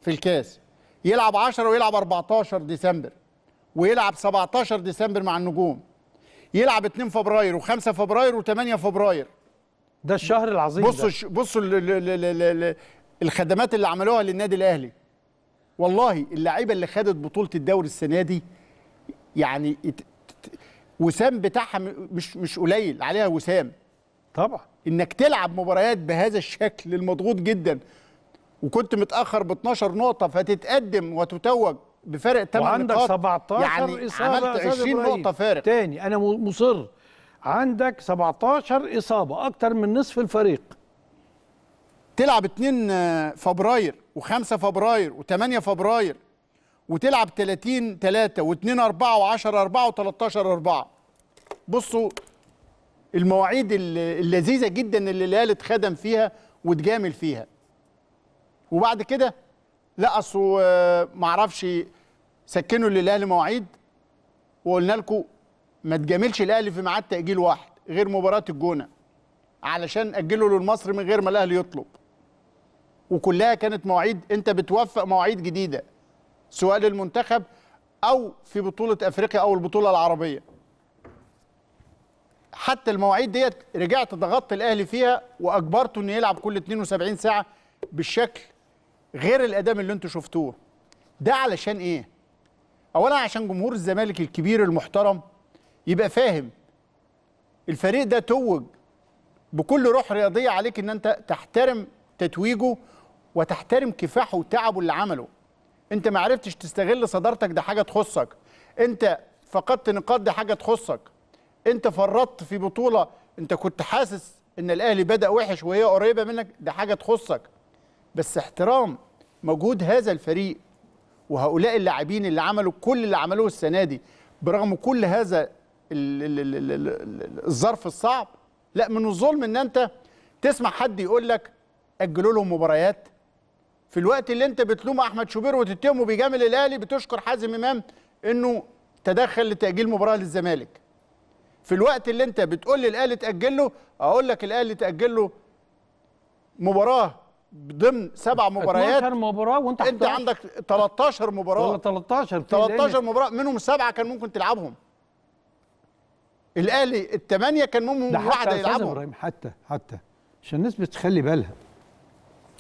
في الكاس يلعب 10 ويلعب 14 ديسمبر ويلعب 17 ديسمبر مع النجوم يلعب 2 فبراير و5 فبراير و8 فبراير ده الشهر العظيم بصوا ده. بصوا الخدمات اللي عملوها للنادي الاهلي والله اللعيبه اللي خدت بطوله الدوري السنه دي يعني وسام بتاعها مش مش قليل عليها وسام طبعا انك تلعب مباريات بهذا الشكل المضغوط جدا وكنت متاخر ب 12 نقطه فتتقدم وتتوج بفارق 8 نقاط وعندك 17 يعني عملت 20 نقطه فارق تاني انا مصر عندك 17 اصابه اكتر من نصف الفريق تلعب 2 فبراير و5 فبراير و8 فبراير وتلعب 30 3 و2 4 و10 4 و13 4 بصوا المواعيد اللذيذه جدا اللي الهلال اتخدم فيها واتجامل فيها وبعد كده لا اصل آه، معرفش سكنوا للاهلي مواعيد وقلنا لكم ما تجاملش الاهلي في ميعاد تاجيل واحد غير مباراه الجونه علشان اجله للمصري من غير ما الاهلي يطلب وكلها كانت مواعيد انت بتوفق مواعيد جديده سواء للمنتخب او في بطوله افريقيا او البطوله العربيه حتى المواعيد ديت رجعت ضغطت الاهلي فيها واجبرته انه يلعب كل 72 ساعه بالشكل غير الاداء اللي انتم شفتوه ده علشان ايه اولا عشان جمهور الزمالك الكبير المحترم يبقى فاهم الفريق ده توج بكل روح رياضيه عليك ان انت تحترم تتويجه وتحترم كفاحه وتعبه اللي عمله انت ما عرفتش تستغل صدارتك ده حاجه تخصك انت فقدت نقاط دي حاجه تخصك انت فرطت في بطوله انت كنت حاسس ان الاهلي بدا وحش وهي قريبه منك ده حاجه تخصك بس احترام مجهود هذا الفريق وهؤلاء اللاعبين اللي عملوا كل اللي عملوه السنه دي برغم كل هذا الظرف الصعب لا من الظلم ان انت تسمع حد يقول لك اجلوا لهم مباريات في الوقت اللي انت بتلوم احمد شوبير وتتهمه بجامل الاهلي بتشكر حازم امام انه تدخل لتاجيل مباراه للزمالك في الوقت اللي انت بتقول لي الاهلي تاجل له اقول لك الاهلي تاجل له مباراه ضمن سبع مباريات 12 مباراه وانت انت عندك 13 مباراه 13 13 مباراه منهم سبعه كان ممكن تلعبهم الاهلي الثمانيه كان منهم واحد هيلعبوا ابراهيم حتى حتى عشان الناس بتخلي بالها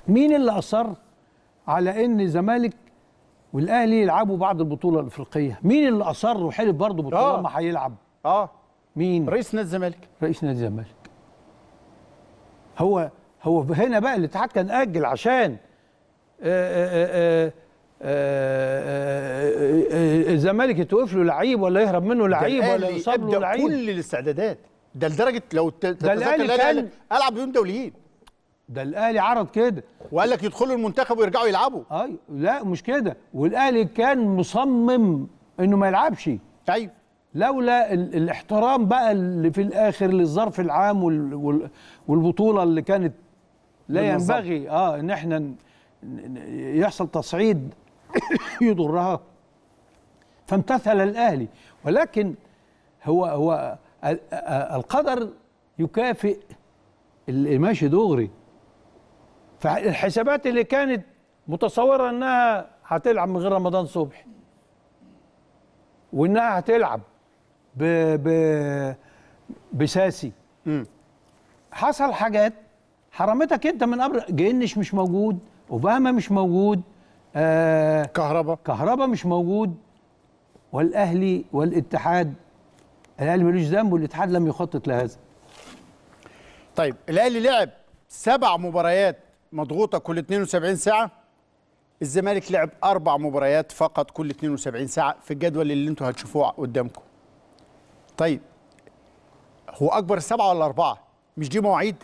مين اللي اصر على ان الزمالك والاهلي يلعبوا بعض البطوله الافريقيه مين اللي اصر وحلف برضه بطوله آه. ما هيلعب اه مين رئيس نادي الزمالك رئيس نادي الزمالك هو هو هنا بقى الاتحاد كان اجل عشان آآ آه، آآ آه، آه، آه، آه، آه، الزمالك يتوقف له لعيب ولا يهرب منه لعيب ولا يصاب له لعيب كل الاستعدادات ده لدرجه لو الاهلي كان العب بدون دوليين ده الاهلي عرض كده وقال لك يدخلوا المنتخب ويرجعوا يلعبوا ايوه لا مش كده والاهلي كان مصمم انه ما يلعبش ايوه لولا الاحترام بقى اللي في الاخر للظرف العام والبطوله اللي كانت لا ينبغي اه ان احنا يحصل تصعيد يضرها فامتثل الاهلي ولكن هو هو القدر يكافئ اللي ماشي دغري فالحسابات اللي كانت متصوره انها هتلعب من غير رمضان صبحي وانها هتلعب ب ب بساسي حصل حاجات حرمتك انت من قبل جنش مش موجود اوباما مش موجود آه كهرباء كهرباء مش موجود والاهلي والاتحاد الاهلي ملوش ذنب والاتحاد لم يخطط لهذا طيب الاهلي لعب سبع مباريات مضغوطه كل 72 ساعه الزمالك لعب اربع مباريات فقط كل 72 ساعه في الجدول اللي انتوا هتشوفوه قدامكم طيب هو اكبر سبعه ولا اربعه مش دي مواعيد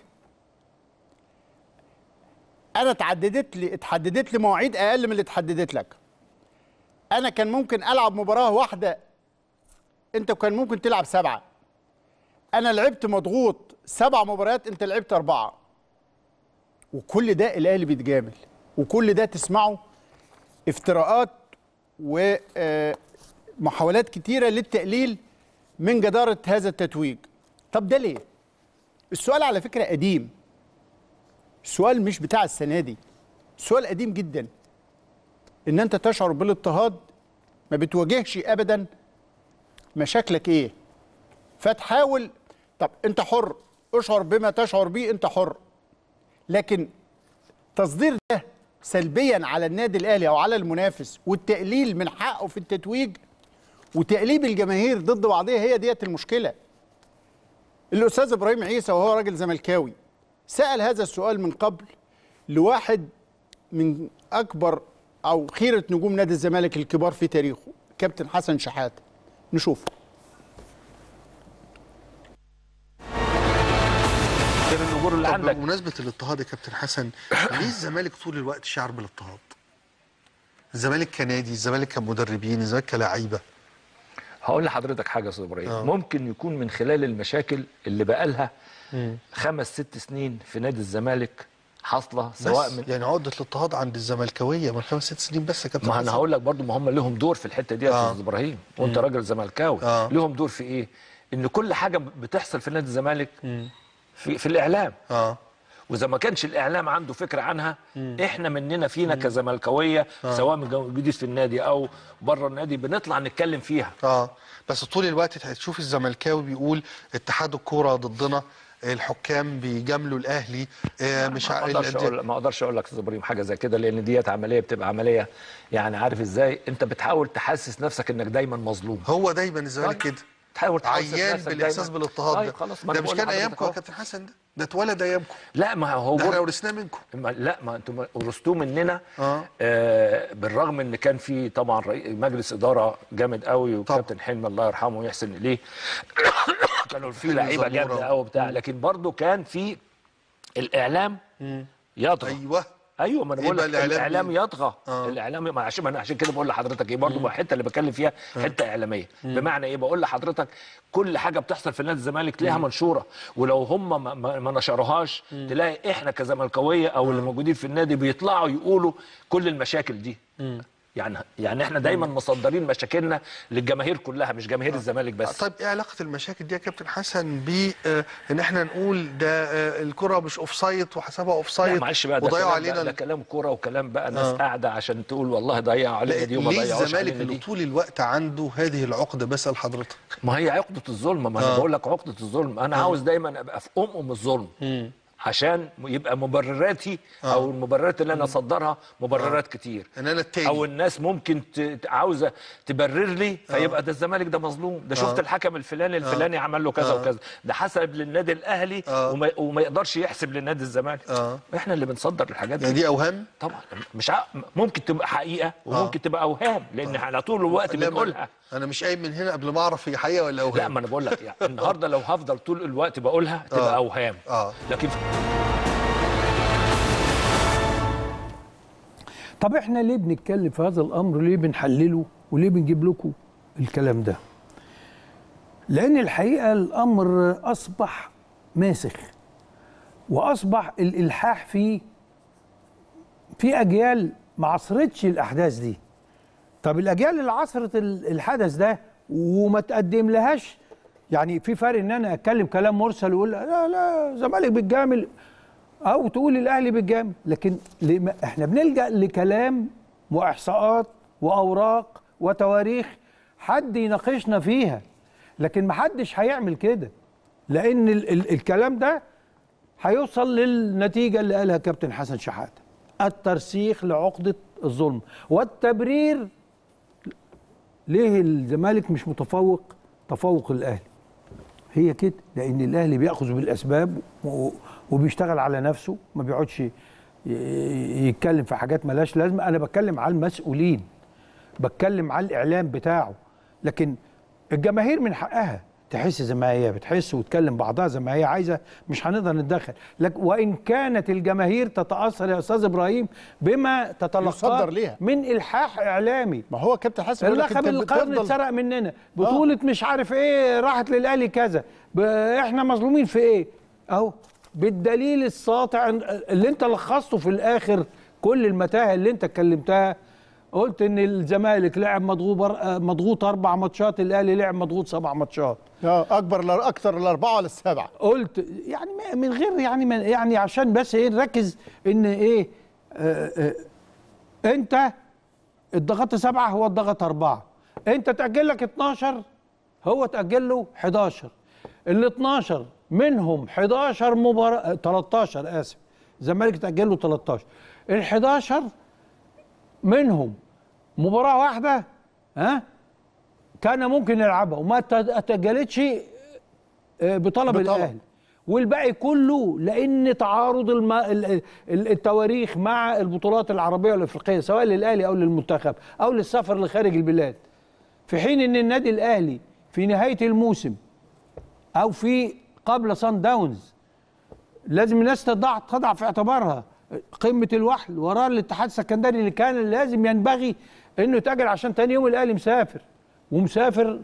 انا اتحددت لي اتحددت لي مواعيد اقل من اللي اتحددت لك انا كان ممكن العب مباراه واحده انت كان ممكن تلعب سبعه انا لعبت مضغوط سبع مباريات انت لعبت اربعه وكل ده الاهلي بيتجامل وكل ده تسمعه افتراءات ومحاولات آه، كتيره للتقليل من جداره هذا التتويج طب ده ليه السؤال على فكره قديم سؤال مش بتاع السنه دي سؤال قديم جدا ان انت تشعر بالاضطهاد ما بتواجهش ابدا مشاكلك ايه فتحاول طب انت حر اشعر بما تشعر به انت حر لكن تصدير ده سلبيا على النادي الاهلي او على المنافس والتقليل من حقه في التتويج وتقليب الجماهير ضد بعضها هي ديت المشكله الاستاذ ابراهيم عيسى وهو راجل زملكاوي سأل هذا السؤال من قبل لواحد من أكبر أو خيرة نجوم نادي الزمالك الكبار في تاريخه كابتن حسن شحاتة نشوفه بمناسبه الاضطهاد يا كابتن حسن ليه الزمالك طول الوقت شعر بالاضطهاد؟ الزمالك كنادي، الزمالك كمدربين، الزمالك كلعيبه هقول لحضرتك حاجه يا استاذ ابراهيم آه. ممكن يكون من خلال المشاكل اللي بقالها خمس ست سنين في نادي الزمالك حاصله سواء من يعني عقده الاضطهاد عند الزملكاويه من خمس ست سنين بس يا كابتن ما انا هقول لك برضه ما هم لهم دور في الحته دي يا آه. استاذ ابراهيم وانت راجل زملكاوي آه. لهم دور في ايه؟ ان كل حاجه بتحصل في نادي الزمالك في, في الاعلام اه واذا ما كانش الاعلام عنده فكره عنها مم. احنا مننا فينا كزملكاويه آه. سواء جديد في النادي او بره النادي بنطلع نتكلم فيها اه بس طول الوقت هتشوف الزملكاوي بيقول اتحاد الكوره ضدنا الحكام بيجاملوا الاهلي آه، مش ما اقدرش اقول ما اقدرش اقول لك استاذ ابراهيم حاجه زي كده لان ديت عمليه بتبقى عمليه يعني عارف ازاي انت بتحاول تحسس نفسك انك دايما مظلوم هو دايما الزمالك طيب. كده تحاول تعيان بالاحساس بالاضطهاد آه، ده ده مش كان ايامكم يا كابتن حسن ده ده اتولد ايامكم لا ما هو ده احنا ورثناه منكم لا ما انتم ورثتوه مننا آه. آه بالرغم ان كان في طبعا مجلس اداره جامد قوي وكابتن حلمي الله يرحمه ويحسن اليه كانوا في لعيبه جامده قوي بتاع لكن برضه كان في الاعلام يضرب ايوه ايوه ما انا إيه بقول لك الإعلام, الاعلام إيه؟ يطغى آه. الاعلام ما عشان ما انا عشان كده بقول لحضرتك ايه برضه الحته اللي بتكلم فيها حته اعلاميه مم. بمعنى ايه بقول لحضرتك كل حاجه بتحصل في نادي الزمالك تلاقيها منشوره ولو هم ما, ما نشروهاش تلاقي احنا كزملكاويه او اللي موجودين في النادي بيطلعوا يقولوا كل المشاكل دي مم. يعني يعني احنا دايما مصدرين مشاكلنا للجماهير كلها مش جماهير آه. الزمالك بس طيب ايه علاقه المشاكل دي يا كابتن حسن ب آه، ان احنا نقول ده آه، الكره مش اوف سايت وحسبها اوف سايت معلش بقى ده علينا ده, ده كلام كوره وكلام بقى ناس آه. قاعده عشان تقول والله ضيعوا علينا دي وما ضيعوش ليه الزمالك اللي طول الوقت عنده هذه العقده بسال حضرتك ما هي عقده الظلم ما انا آه. بقول لك عقده الظلم انا آه. عاوز دايما ابقى في ام ام الظلم م. عشان يبقى مبرراتي آه. او المبررات اللي انا اصدرها مبررات آه. كتير ان انا التاني او الناس ممكن عاوزه تبرر لي فيبقى آه. ده الزمالك ده مظلوم ده شفت آه. الحكم الفلاني آه. الفلاني آه. عمل له كذا آه. وكذا ده حسب للنادي الاهلي آه. وما... وما يقدرش يحسب للنادي الزمالك آه. احنا اللي بنصدر الحاجات دي يعني دي اوهام طبعا مش ع... ممكن تبقى حقيقه وممكن آه. تبقى اوهام لان آه. على طول الوقت بنقولها انا مش قايم من هنا قبل ما اعرف هي حقيقه ولا اوهام لا ما انا بقول لك يعني النهارده لو هفضل طول الوقت بقولها تبقى آه. اوهام آه. لكن طب احنا ليه بنتكلم في هذا الامر ليه بنحلله وليه بنجيب لكم الكلام ده لان الحقيقه الامر اصبح ماسخ واصبح الالحاح فيه في اجيال ما عصرتش الاحداث دي طب الاجيال اللي عصرت الحدث ده وما تقدم لهاش يعني في فرق ان انا اتكلم كلام مرسل واقول لا لا الزمالك بالجامل او تقول الاهلي بالجامل لكن احنا بنلجا لكلام واحصاءات واوراق وتواريخ حد يناقشنا فيها لكن محدش هيعمل كده لان ال ال الكلام ده هيوصل للنتيجه اللي قالها كابتن حسن شحاته الترسيخ لعقده الظلم والتبرير ليه الزمالك مش متفوق تفوق الاهلي هي كده لان الاهلي بياخذ بالاسباب وبيشتغل على نفسه ما بيقعدش يتكلم في حاجات ملاش لازمه انا بتكلم على المسؤولين بتكلم على الاعلام بتاعه لكن الجماهير من حقها تحس زي ما هي بتحس وتكلم بعضها زي ما هي عايزه مش هنقدر نتدخل لك وان كانت الجماهير تتاثر يا استاذ ابراهيم بما تتلقاه من الحاح اعلامي ما هو كابتن حسن اللقب القرن اتسرق مننا آه. بطوله آه. مش عارف ايه راحت للاهلي كذا احنا مظلومين في ايه اهو بالدليل الساطع اللي انت لخصته في الاخر كل المتاهه اللي انت اتكلمتها قلت ان الزمالك لعب مضغوط آه، مضغوط اربع ماتشات الاهلي لعب مضغوط سبع ماتشات اه اكبر اكثر الاربعه ولا السبعه قلت يعني من غير يعني يعني عشان بس ايه نركز ان ايه آآ آه، آآ آه، انت الضغط سبعه هو الضغط اربعه انت تاجل لك 12 هو تاجل له 11 ال 12 منهم 11 مباراه 13 اسف الزمالك تاجل له 13 ال 11 منهم مباراه واحده ها كان ممكن يلعبها وما تجلتش آه، بطلب, بطلب. الاهلي والباقي كله لان تعارض الم... التواريخ مع البطولات العربيه والافريقيه سواء للاهلي او للمنتخب او للسفر لخارج البلاد في حين ان النادي الاهلي في نهايه الموسم او في قبل سان داونز لازم الناس تضع تضع في اعتبارها قمه الوحل وراء الاتحاد السكندري اللي كان لازم ينبغي انه يتاجل عشان تاني يوم الاهلي مسافر ومسافر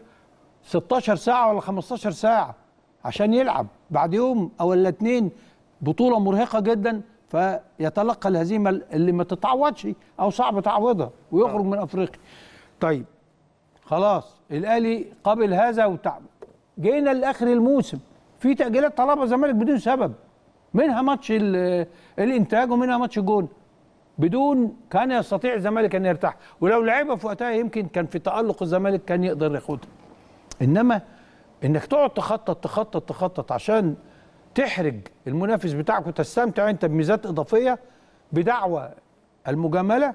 16 ساعه ولا 15 ساعه عشان يلعب بعد يوم او الاثنين بطوله مرهقه جدا فيتلقى الهزيمه اللي ما تتعوضش او صعب تعوضها ويخرج آه. من افريقيا طيب خلاص الاهلي قبل هذا وتعب جينا لاخر الموسم في تاجيلات طلبها الزمالك بدون سبب منها ماتش الانتاج ومنها ماتش الجون بدون كان يستطيع الزمالك ان يرتاح ولو لعبها في وقتها يمكن كان في تالق الزمالك كان يقدر ياخدها انما انك تقعد تخطط تخطط تخطط عشان تحرج المنافس بتاعك وتستمتع انت بميزات اضافيه بدعوى المجامله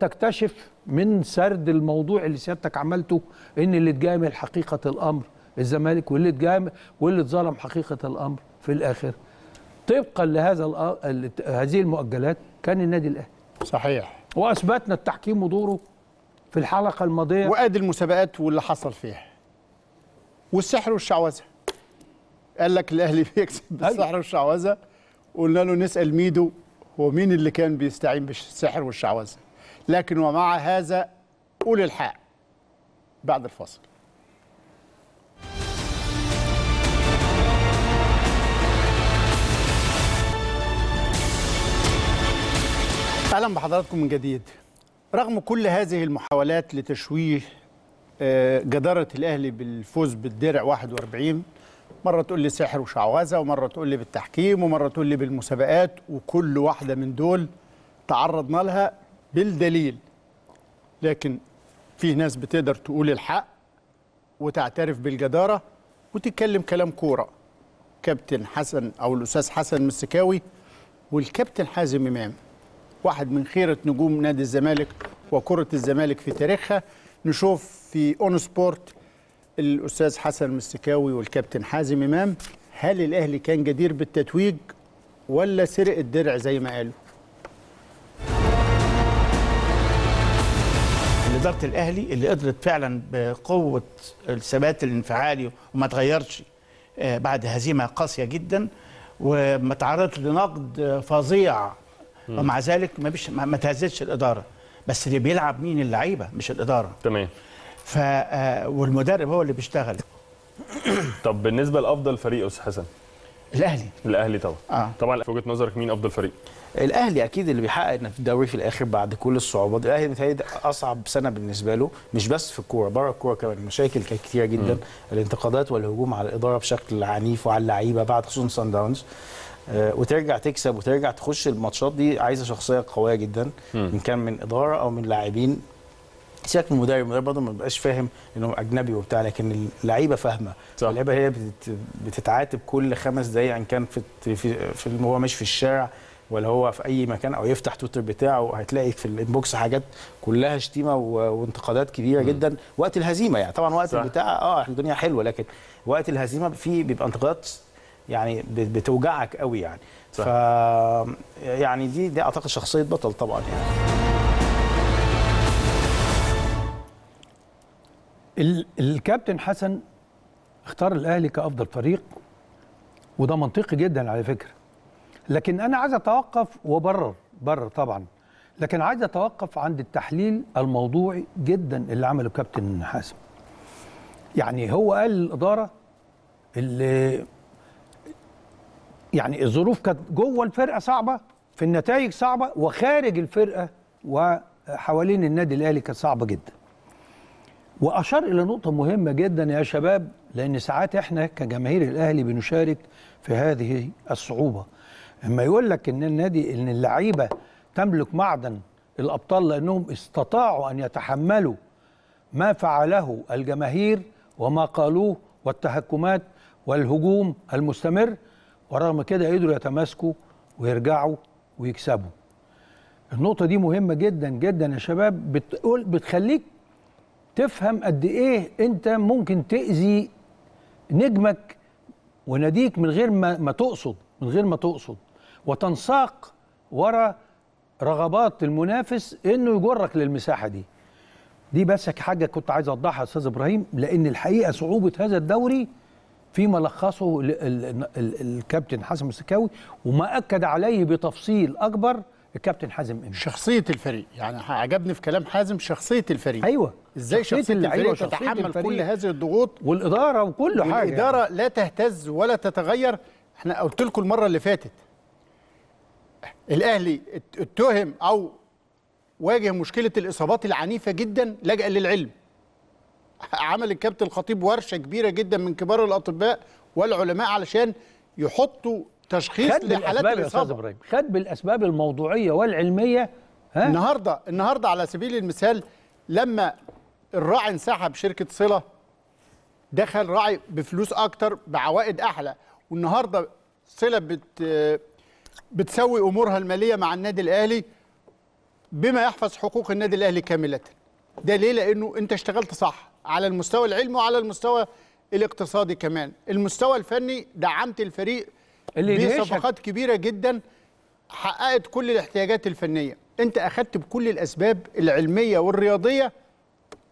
تكتشف من سرد الموضوع اللي سيادتك عملته ان اللي اتجامل حقيقه الامر الزمالك واللي اتجامل واللي اتظلم حقيقه الامر في الاخر طبقا لهذا هذه المؤجلات كان النادي الاهلي صحيح واثبتنا التحكيم ودوره في الحلقه الماضيه وادي المسابقات واللي حصل فيها والسحر والشعوذه قال لك الاهلي بيكسب أيوة. بالسحر والشعوذه قلنا له نسال ميدو هو مين اللي كان بيستعين بالسحر والشعوذه لكن ومع هذا قول الحق بعد الفاصل اهلا بحضراتكم من جديد رغم كل هذه المحاولات لتشويه آه، جدارة الأهلي بالفوز بالدرع 41 مرة تقول لي سحر وشعوذة ومرة تقول لي بالتحكيم ومرة تقول لي بالمسابقات وكل واحدة من دول تعرضنا لها بالدليل لكن في ناس بتقدر تقول الحق وتعترف بالجدارة وتتكلم كلام كورة كابتن حسن أو الأستاذ حسن مسكاوي والكابتن حازم إمام واحد من خيرة نجوم نادي الزمالك وكرة الزمالك في تاريخها نشوف في اون سبورت الأستاذ حسن مستكاوي والكابتن حازم إمام هل الأهلي كان جدير بالتتويج ولا سرق الدرع زي ما قالوا؟ إدارة الأهلي اللي قدرت فعلا بقوة الثبات الانفعالي وما تغيرش آه، بعد هزيمة قاسية جدا وما تعرضت لنقد فظيع ومع ذلك ما, بيش ما تهزتش الاداره بس اللي بيلعب مين اللعيبه مش الاداره تمام ف آه، والمدرب هو اللي بيشتغل طب بالنسبه لافضل فريق يا استاذ حسن الاهلي الاهلي طبعا آه. طبعا في وجهه نظرك مين افضل فريق الاهلي اكيد اللي بيحقق الدوري في الاخر بعد كل الصعوبات الاهلي متهيألي اصعب سنه بالنسبه له مش بس في الكوره بره الكوره كمان مشاكل كانت كتيره جدا م. الانتقادات والهجوم على الاداره بشكل عنيف وعلى اللعيبه بعد خصوصا سان داونز آه، وترجع تكسب وترجع تخش الماتشات دي عايزه شخصيه قويه جدا ان كان من اداره او من لاعبين سيبك من المدرب المدرب برضه ما بيبقاش فاهم انه اجنبي وبتاع لكن اللعيبه فاهمه اللعيبه هي بتتعاتب كل خمس دقائق ان كان في في, هو ماشي في الشارع ولا هو في اي مكان او يفتح تويتر بتاعه هتلاقي في الانبوكس حاجات كلها شتيمه وانتقادات كبيره م. جدا وقت الهزيمه يعني طبعا وقت صح. البتاع اه الدنيا حلوه لكن وقت الهزيمه في بيبقى انتقادات يعني بتوجعك قوي يعني صح. ف يعني دي دي اعتقد شخصيه بطل طبعا يعني الكابتن حسن اختار الاهلي كافضل فريق وده منطقي جدا على فكره لكن انا عايز اتوقف وبرر برر طبعا لكن عايز اتوقف عند التحليل الموضوعي جدا اللي عمله كابتن حسن يعني هو قال للاداره اللي يعني الظروف كانت جوه الفرقه صعبه في النتائج صعبه وخارج الفرقه وحوالين النادي الاهلي كانت صعبه جدا. واشار الى نقطه مهمه جدا يا شباب لان ساعات احنا كجماهير الاهلي بنشارك في هذه الصعوبه. اما يقول لك ان النادي ان اللعيبه تملك معدن الابطال لانهم استطاعوا ان يتحملوا ما فعله الجماهير وما قالوه والتهكمات والهجوم المستمر ورغم كده قدروا يتماسكوا ويرجعوا ويكسبوا النقطه دي مهمه جدا جدا يا شباب بتقول بتخليك تفهم قد ايه انت ممكن تاذي نجمك وناديك من غير ما, ما تقصد من غير ما تقصد وتنساق ورا رغبات المنافس انه يجرك للمساحه دي دي بس حاجه كنت عايز اوضحها يا استاذ ابراهيم لان الحقيقه صعوبه هذا الدوري فيما لخصه الكابتن حسن السكاوي وما اكد عليه بتفصيل اكبر الكابتن حازم إمام. شخصيه الفريق يعني عجبني في كلام حازم شخصيه الفريق ايوه ازاي شخصيه, شخصية الفريق تتحمل الفريق كل هذه الضغوط والاداره وكل والإدارة حاجه الاداره يعني. لا تهتز ولا تتغير احنا قلت لكم المره اللي فاتت الاهلي اتهم او واجه مشكله الاصابات العنيفه جدا لجا للعلم عمل الكابتن الخطيب ورشه كبيره جدا من كبار الاطباء والعلماء علشان يحطوا تشخيص خد لحالات الاصابه ابراهيم خد بالاسباب الموضوعيه والعلميه ها؟ النهارده النهارده على سبيل المثال لما الراعي انسحب شركه صله دخل راعي بفلوس اكتر بعوائد احلى والنهارده صله بت بتسوي امورها الماليه مع النادي الاهلي بما يحفظ حقوق النادي الاهلي كامله ده ليه لانه انت اشتغلت صح على المستوى العلمي وعلى المستوى الاقتصادي كمان المستوى الفني دعمت الفريق اللي بصفقات كبيره جدا حققت كل الاحتياجات الفنيه انت اخذت بكل الاسباب العلميه والرياضيه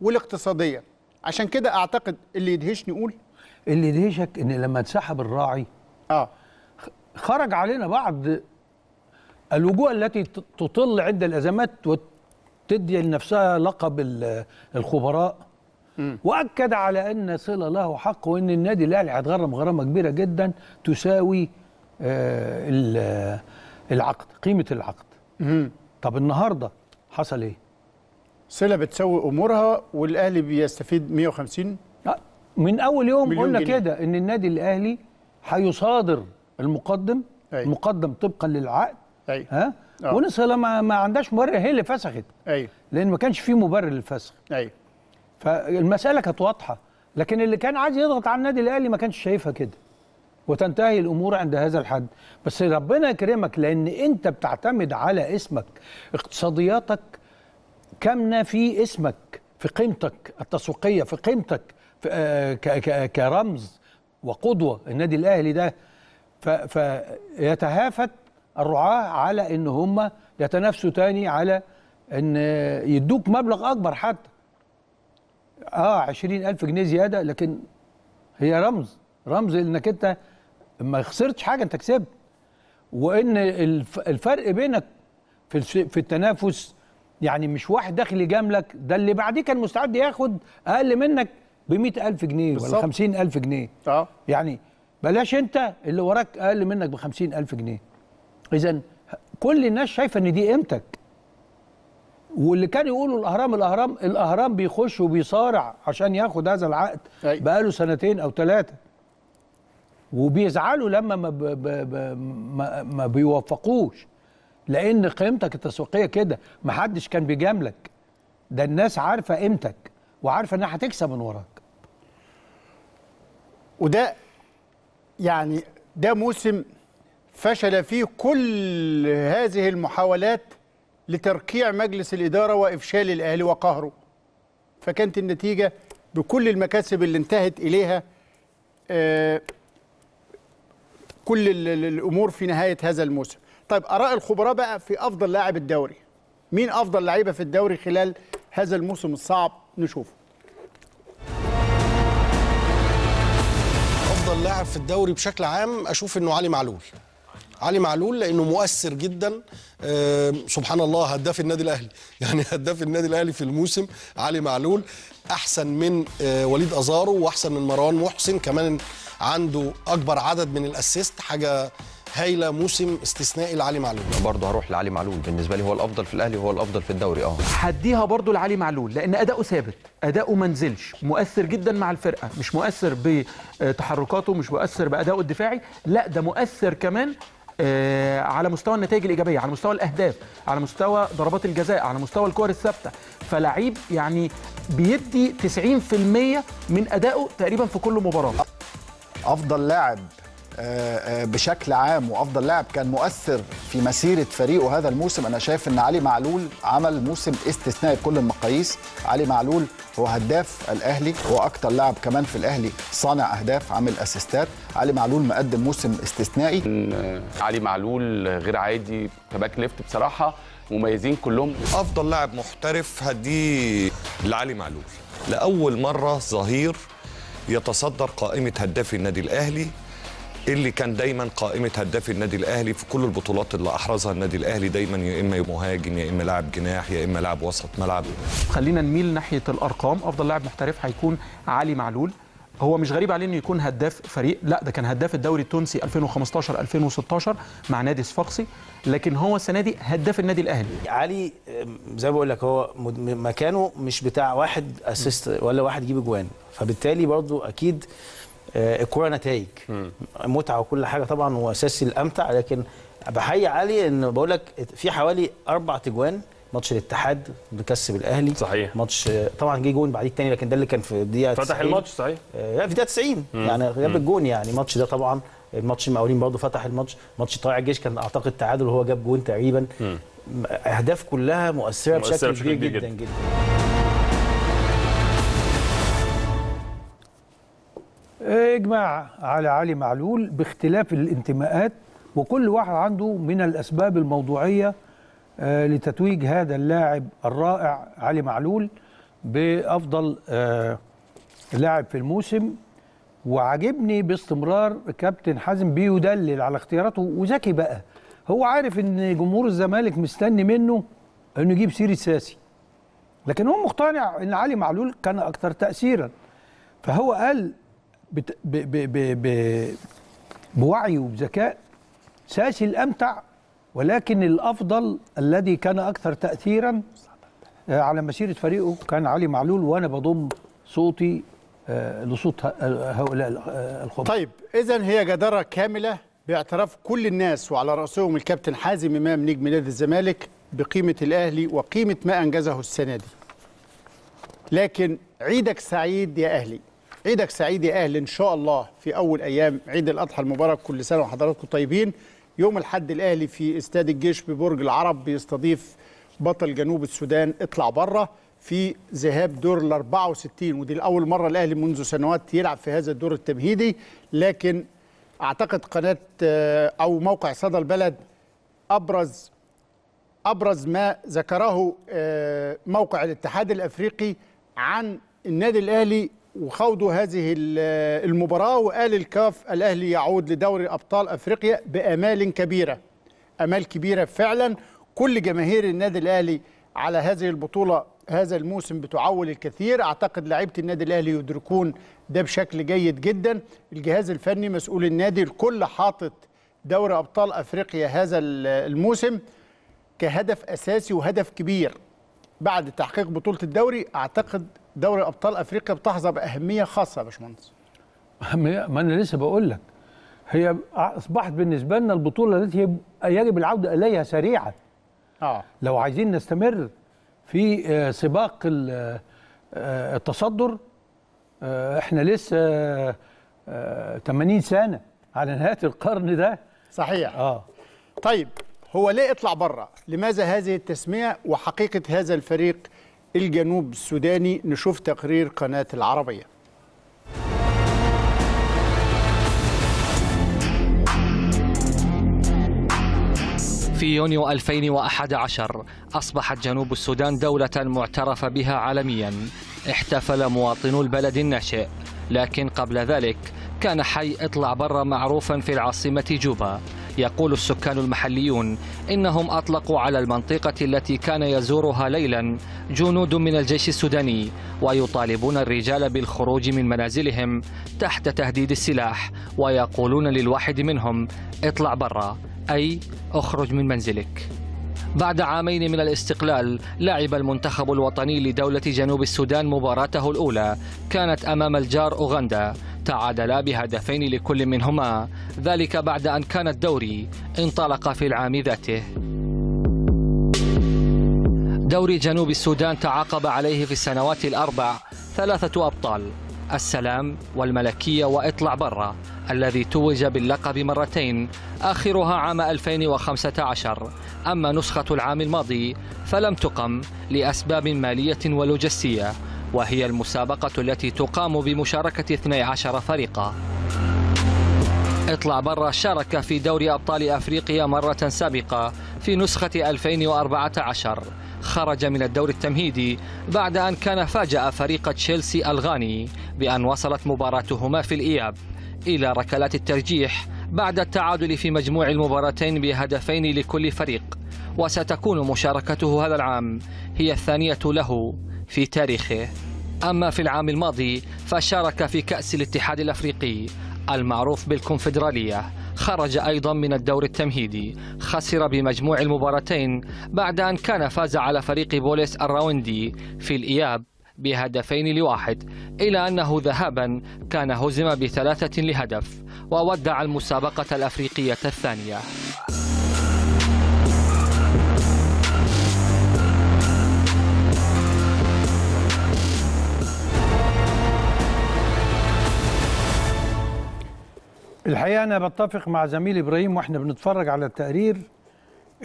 والاقتصاديه عشان كده اعتقد اللي يدهشني قول اللي يدهشك ان لما انسحب الراعي اه خرج علينا بعض الوجوه التي تطل عند الازمات وتدي لنفسها لقب الخبراء واكد على ان صله له حق وان النادي الاهلي هيتغرم غرامه كبيره جدا تساوي آه, آه، العقد قيمه العقد مم. طب النهارده حصل ايه صله بتسوي امورها والاهلي بيستفيد 150 آه، من اول يوم قلنا كده ان النادي الاهلي هيصادر المقدم أي. المقدم طبقا للعقد أي. ها أوه. ما, ما عندهاش مبرر هي اللي فسخت ايوه لان ما كانش في مبرر للفسخ ايوه فالمساله كانت واضحه لكن اللي كان عايز يضغط على النادي الاهلي ما كانش شايفها كده وتنتهي الامور عند هذا الحد بس ربنا يكرمك لان انت بتعتمد على اسمك اقتصادياتك كامنه في اسمك في قيمتك التسويقيه في قيمتك في آه، كرمز وقدوه النادي الاهلي ده فيتهافت الرعاه على ان هم يتنافسوا تاني على ان يدوك مبلغ اكبر حتى اه 20000 جنيه زياده لكن هي رمز رمز انك انت ما خسرتش حاجه انت كسبت وان الفرق بينك في في التنافس يعني مش واحد داخل يجاملك ده اللي بعديه كان مستعد ياخد اقل منك ب 100000 جنيه بالصبت. ولا 50000 جنيه اه يعني بلاش انت اللي وراك اقل منك ب 50000 جنيه اذا كل الناس شايفه ان دي قيمتك واللي كان يقولوا الاهرام الاهرام الاهرام بيخش وبيصارع عشان ياخد هذا العقد أيوة. بقاله سنتين او ثلاثه وبيزعلوا لما ما, ب... ب... ما, ما بيوفقوش لان قيمتك التسويقيه كده ما حدش كان بيجاملك ده الناس عارفه قيمتك وعارفه انها هتكسب من وراك وده يعني ده موسم فشل فيه كل هذه المحاولات لتركيع مجلس الإدارة وإفشال الأهلي وقهره فكانت النتيجة بكل المكاسب اللي انتهت إليها آه، كل الأمور في نهاية هذا الموسم طيب آراء الخبراء بقى في أفضل لاعب الدوري مين أفضل لعيبة في الدوري خلال هذا الموسم الصعب نشوفه أفضل لاعب في الدوري بشكل عام أشوف أنه علي معلول علي معلول لانه مؤثر جدا سبحان الله هداف النادي الاهلي يعني هداف النادي الاهلي في الموسم علي معلول احسن من آه، وليد ازارو واحسن من مروان محسن كمان عنده اكبر عدد من الاسيست حاجه هايله موسم استثنائي لعلي معلول برضه هروح لعلي معلول بالنسبه لي هو الافضل في الاهلي وهو الافضل في الدوري اه هديها برضه لعلي معلول لان اداؤه ثابت اداؤه ما نزلش مؤثر جدا مع الفرقه مش مؤثر بتحركاته مش مؤثر بادائه الدفاعي لا ده مؤثر كمان آه، على مستوى النتائج الايجابيه على مستوى الاهداف على مستوى ضربات الجزاء على مستوى الكور الثابته فلعيب يعني بيدي 90% من ادائه تقريبا في كل مباراه افضل لاعب آه، آه، بشكل عام وافضل لاعب كان مؤثر في مسيره فريقه هذا الموسم انا شايف ان علي معلول عمل موسم استثنائي بكل المقاييس علي معلول هو هداف الاهلي هو اكتر لاعب كمان في الاهلي صانع اهداف عامل اسيستات علي معلول مقدم موسم استثنائي علي معلول غير عادي كباك ليفت بصراحه مميزين كلهم افضل لاعب محترف هديه لعلي معلول لاول مره ظهير يتصدر قائمه هدافي النادي الاهلي اللي كان دايما قائمه هداف النادي الاهلي في كل البطولات اللي احرزها النادي الاهلي دايما يا اما مهاجم يا اما لاعب جناح يا اما لاعب وسط ملعب خلينا نميل ناحيه الارقام افضل لاعب محترف هيكون علي معلول هو مش غريب عليه انه يكون هداف فريق لا ده كان هداف الدوري التونسي 2015 2016 مع نادي صفاقسي لكن هو السنه دي هداف النادي الاهلي علي زي ما بقول لك هو مكانه مش بتاع واحد اسيست ولا واحد يجيب اجوان فبالتالي برضه اكيد آه، الكوره نتائج متعه وكل حاجه طبعا واساسي الامتع لكن بحيي علي ان بقول لك في حوالي اربع تجوان ماتش الاتحاد بكسب الاهلي صحيح ماتش آه، طبعا جه جون بعديه الثاني لكن ده اللي كان في الدقيقه 90 فتح الماتش صحيح آه، في الدقيقه 90 يعني جاب الجون يعني الماتش ده طبعا الماتش المقاولين برضه فتح الماتش ماتش طلائع الجيش كان اعتقد تعادل وهو جاب جون تقريبا اهداف كلها مؤثره, مؤثرة بشكل, بشكل كبير جدا, جداً. جداً. إيه، إجماع على علي معلول باختلاف الانتماءات وكل واحد عنده من الأسباب الموضوعية آه، لتتويج هذا اللاعب الرائع علي معلول بأفضل آه، لاعب في الموسم وعجبني باستمرار كابتن حازم بيدلل على اختياراته وذكي بقى هو عارف ان جمهور الزمالك مستني منه انه يجيب سيري ساسي لكن هو مقتنع ان علي معلول كان اكثر تاثيرا فهو قال بت... ب... ب... ب... ب... بوعي وبذكاء ساسي الامتع ولكن الافضل الذي كان اكثر تاثيرا آه، على مسيره فريقه كان علي معلول وانا بضم صوتي آه، لصوت آه، هؤلاء الخبراء طيب اذا هي جداره كامله باعتراف كل الناس وعلى راسهم الكابتن حازم امام نجم نادي الزمالك بقيمه الاهلي وقيمه ما انجزه السنه دي لكن عيدك سعيد يا اهلي عيدك سعيد يا اهل ان شاء الله في اول ايام عيد الاضحى المبارك كل سنه وحضراتكم طيبين يوم الحد الاهلي في استاد الجيش ببرج العرب بيستضيف بطل جنوب السودان اطلع بره في ذهاب دور ال 64 ودي الاول مره الاهلي منذ سنوات يلعب في هذا الدور التمهيدي لكن اعتقد قناه آه، او موقع صدى البلد ابرز ابرز ما ذكره آه، موقع الاتحاد الافريقي عن النادي الاهلي وخوضوا هذه المباراة وقال الكاف الأهلي يعود لدوري أبطال أفريقيا بأمال كبيرة أمال كبيرة فعلا كل جماهير النادي الأهلي على هذه البطولة هذا الموسم بتعول الكثير أعتقد لعيبة النادي الأهلي يدركون ده بشكل جيد جدا الجهاز الفني مسؤول النادي الكل حاطط دوري أبطال أفريقيا هذا الموسم كهدف أساسي وهدف كبير بعد تحقيق بطولة الدوري أعتقد دوري ابطال افريقيا بتحظى باهميه خاصه يا باشمهندس اهميه ما انا لسه بقول لك هي اصبحت بالنسبه لنا البطوله التي يجب العوده اليها سريعا اه لو عايزين نستمر في آه، سباق آه، آه، التصدر احنا لسه 80 سنه على نهايه القرن ده صحيح اه طيب هو ليه اطلع بره لماذا هذه التسميه وحقيقه هذا الفريق الجنوب السوداني نشوف تقرير قناة العربية في يونيو 2011 أصبحت جنوب السودان دولة معترف بها عالميا احتفل مواطنو البلد الناشئ لكن قبل ذلك كان حي اطلع برا معروفا في العاصمة جوبا يقول السكان المحليون إنهم أطلقوا على المنطقة التي كان يزورها ليلا جنود من الجيش السوداني ويطالبون الرجال بالخروج من منازلهم تحت تهديد السلاح ويقولون للواحد منهم اطلع برا أي اخرج من منزلك بعد عامين من الاستقلال لعب المنتخب الوطني لدولة جنوب السودان مباراته الأولى كانت أمام الجار أوغندا تعادلا بهدفين لكل منهما ذلك بعد أن كان الدوري انطلق في العام ذاته دوري جنوب السودان تعاقب عليه في السنوات الأربع ثلاثة أبطال السلام والملكية وإطلع برا الذي توج باللقب مرتين آخرها عام 2015 أما نسخة العام الماضي فلم تقم لأسباب مالية ولوجستية وهي المسابقة التي تقام بمشاركة 12 فريقا اطلع برا شارك في دوري أبطال أفريقيا مرة سابقة في نسخة 2014 خرج من الدور التمهيدي بعد أن كان فاجأ فريق تشيلسي الغاني بأن وصلت مباراتهما في الإياب إلى ركلات الترجيح بعد التعادل في مجموع المباراتين بهدفين لكل فريق وستكون مشاركته هذا العام هي الثانية له في تاريخه أما في العام الماضي فشارك في كأس الاتحاد الأفريقي المعروف بالكونفدرالية خرج أيضا من الدور التمهيدي خسر بمجموع المباراتين بعد أن كان فاز على فريق بوليس الراوندي في الإياب بهدفين لواحد إلى أنه ذهابا كان هزم بثلاثة لهدف وودع المسابقة الأفريقية الثانية الحقيقه انا بتفق مع زميلي ابراهيم واحنا بنتفرج على التقرير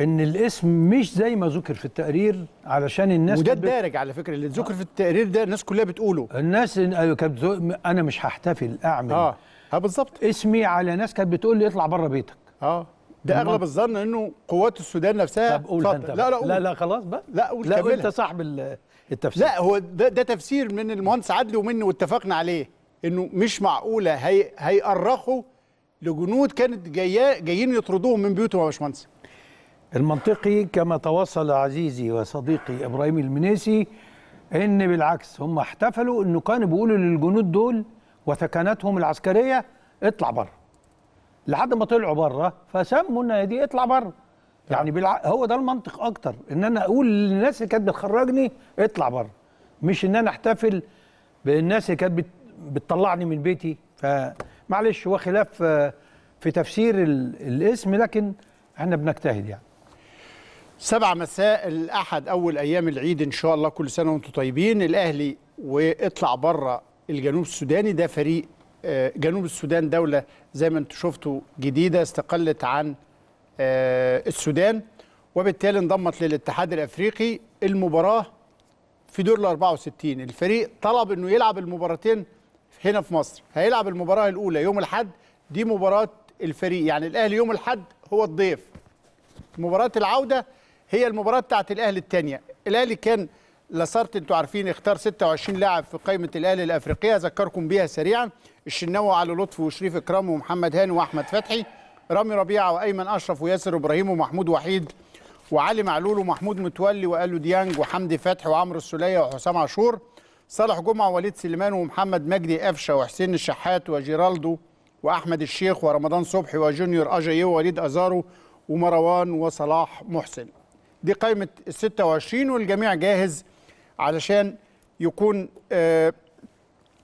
ان الاسم مش زي ما ذكر في التقرير علشان الناس وده الدارج على فكره اللي ذكر في التقرير ده الناس كلها بتقوله الناس أيوة، كانت انا مش هحتفل اعمل آه. اه بالظبط اسمي على ناس كانت بتقول لي اطلع بره بيتك اه ده اغلب الظن انه قوات السودان نفسها طب قول انت لا لا قول. لا لا خلاص بقى لا قول لا انت صاحب التفسير لا هو ده, ده تفسير من المهندس عدلي ومني واتفقنا عليه انه مش معقوله هي هيأرخوا لجنود كانت جايه جايين يطردوهم من بيوتهم يا باشمهندس المنطقي كما توصل عزيزي وصديقي ابراهيم المنيسي ان بالعكس هم احتفلوا انه كانوا بيقولوا للجنود دول وثكنتهم العسكريه اطلع بره لحد ما طلعوا بره فسموا النادي دي اطلع بره يعني بالع... هو ده المنطق اكتر ان انا اقول للناس اللي كانت بتخرجني اطلع بره مش ان انا احتفل بالناس اللي كانت بت... بتطلعني من بيتي ف معلش هو خلاف آه، في تفسير الاسم لكن احنا بنجتهد يعني سبع مساء الأحد أول أيام العيد إن شاء الله كل سنة وأنتم طيبين الأهلي واطلع بره الجنوب السوداني ده فريق آه، جنوب السودان دولة زي ما أنتم شفتوا جديدة استقلت عن آه، السودان وبالتالي انضمت للاتحاد الأفريقي المباراة في دور ال 64 الفريق طلب أنه يلعب المباراتين هنا في مصر هيلعب المباراه الاولى يوم الاحد دي مباراه الفريق يعني الاهلي يوم الاحد هو الضيف مباراه العوده هي المباراه بتاعت الاهلي الثانيه الاهلي كان لاسارت انتوا عارفين اختار 26 لاعب في قائمه الاهلي الافريقيه اذكركم بيها سريعا الشناوي علي لطفي وشريف اكرام ومحمد هاني واحمد فتحي رامي ربيعه وايمن اشرف وياسر ابراهيم ومحمود وحيد وعلي معلول ومحمود متولي وقالوا ديانج وحمدي فتحي وعمرو السوليه وحسام عاشور صالح جمعه ووليد سليمان ومحمد مجدي قفشه وحسين الشحات وجيرالدو واحمد الشيخ ورمضان صبحي وجونيور اجايو ووليد ازارو ومروان وصلاح محسن دي قائمه ال 26 والجميع جاهز علشان يكون آه،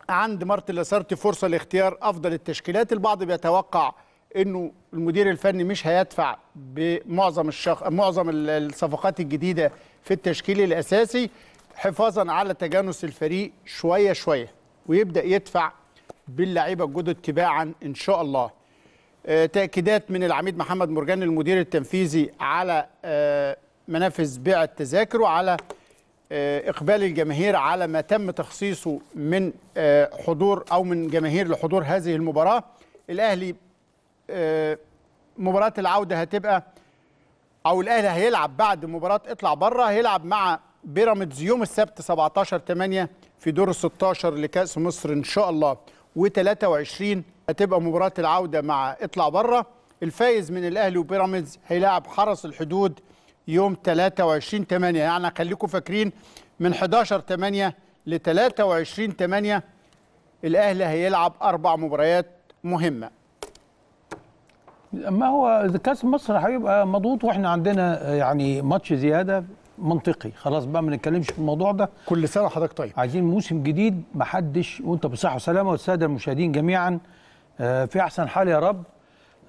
عند مارتن لاسارتي فرصه لاختيار افضل التشكيلات البعض بيتوقع انه المدير الفني مش هيدفع بمعظم الشخ... معظم الصفقات الجديده في التشكيل الاساسي حفاظا على تجانس الفريق شويه شويه ويبدا يدفع باللعيبه الجدد تباعا ان شاء الله آه، تاكيدات من العميد محمد مرجان المدير التنفيذي على آه، منافذ بيع التذاكر وعلى آه، اقبال الجماهير على ما تم تخصيصه من حضور او من جماهير لحضور هذه المباراه الاهلي مباراه العوده هتبقى او الاهلي هيلعب بعد مباراه اطلع بره هيلعب مع بيراميدز يوم السبت 17 8 في دور ال 16 لكاس مصر ان شاء الله و23 هتبقى مباراه العوده مع اطلع بره الفايز من الاهلي وبيراميدز هيلاعب حرس الحدود يوم 23 8 يعني خليكم فاكرين من 11 8 ل 23 8 الاهلي هيلعب اربع مباريات مهمه ما هو كاس مصر هيبقى مضغوط واحنا عندنا يعني ماتش زياده منطقي خلاص بقى ما نتكلمش في الموضوع ده كل سنه وحضرتك طيب عايزين موسم جديد ما حدش وانت بصحه وسلامه والساده المشاهدين جميعا آه، في احسن حال يا رب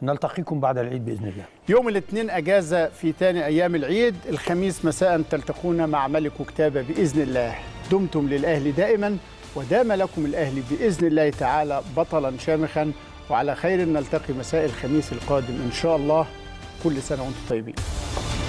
نلتقيكم بعد العيد باذن الله يوم الاثنين اجازه في ثاني ايام العيد الخميس مساء تلتقون مع ملك وكتابه باذن الله دمتم للاهل دائما ودام لكم الاهل باذن الله تعالى بطلا شامخا وعلى خير نلتقي مساء الخميس القادم ان شاء الله كل سنه وانتم طيبين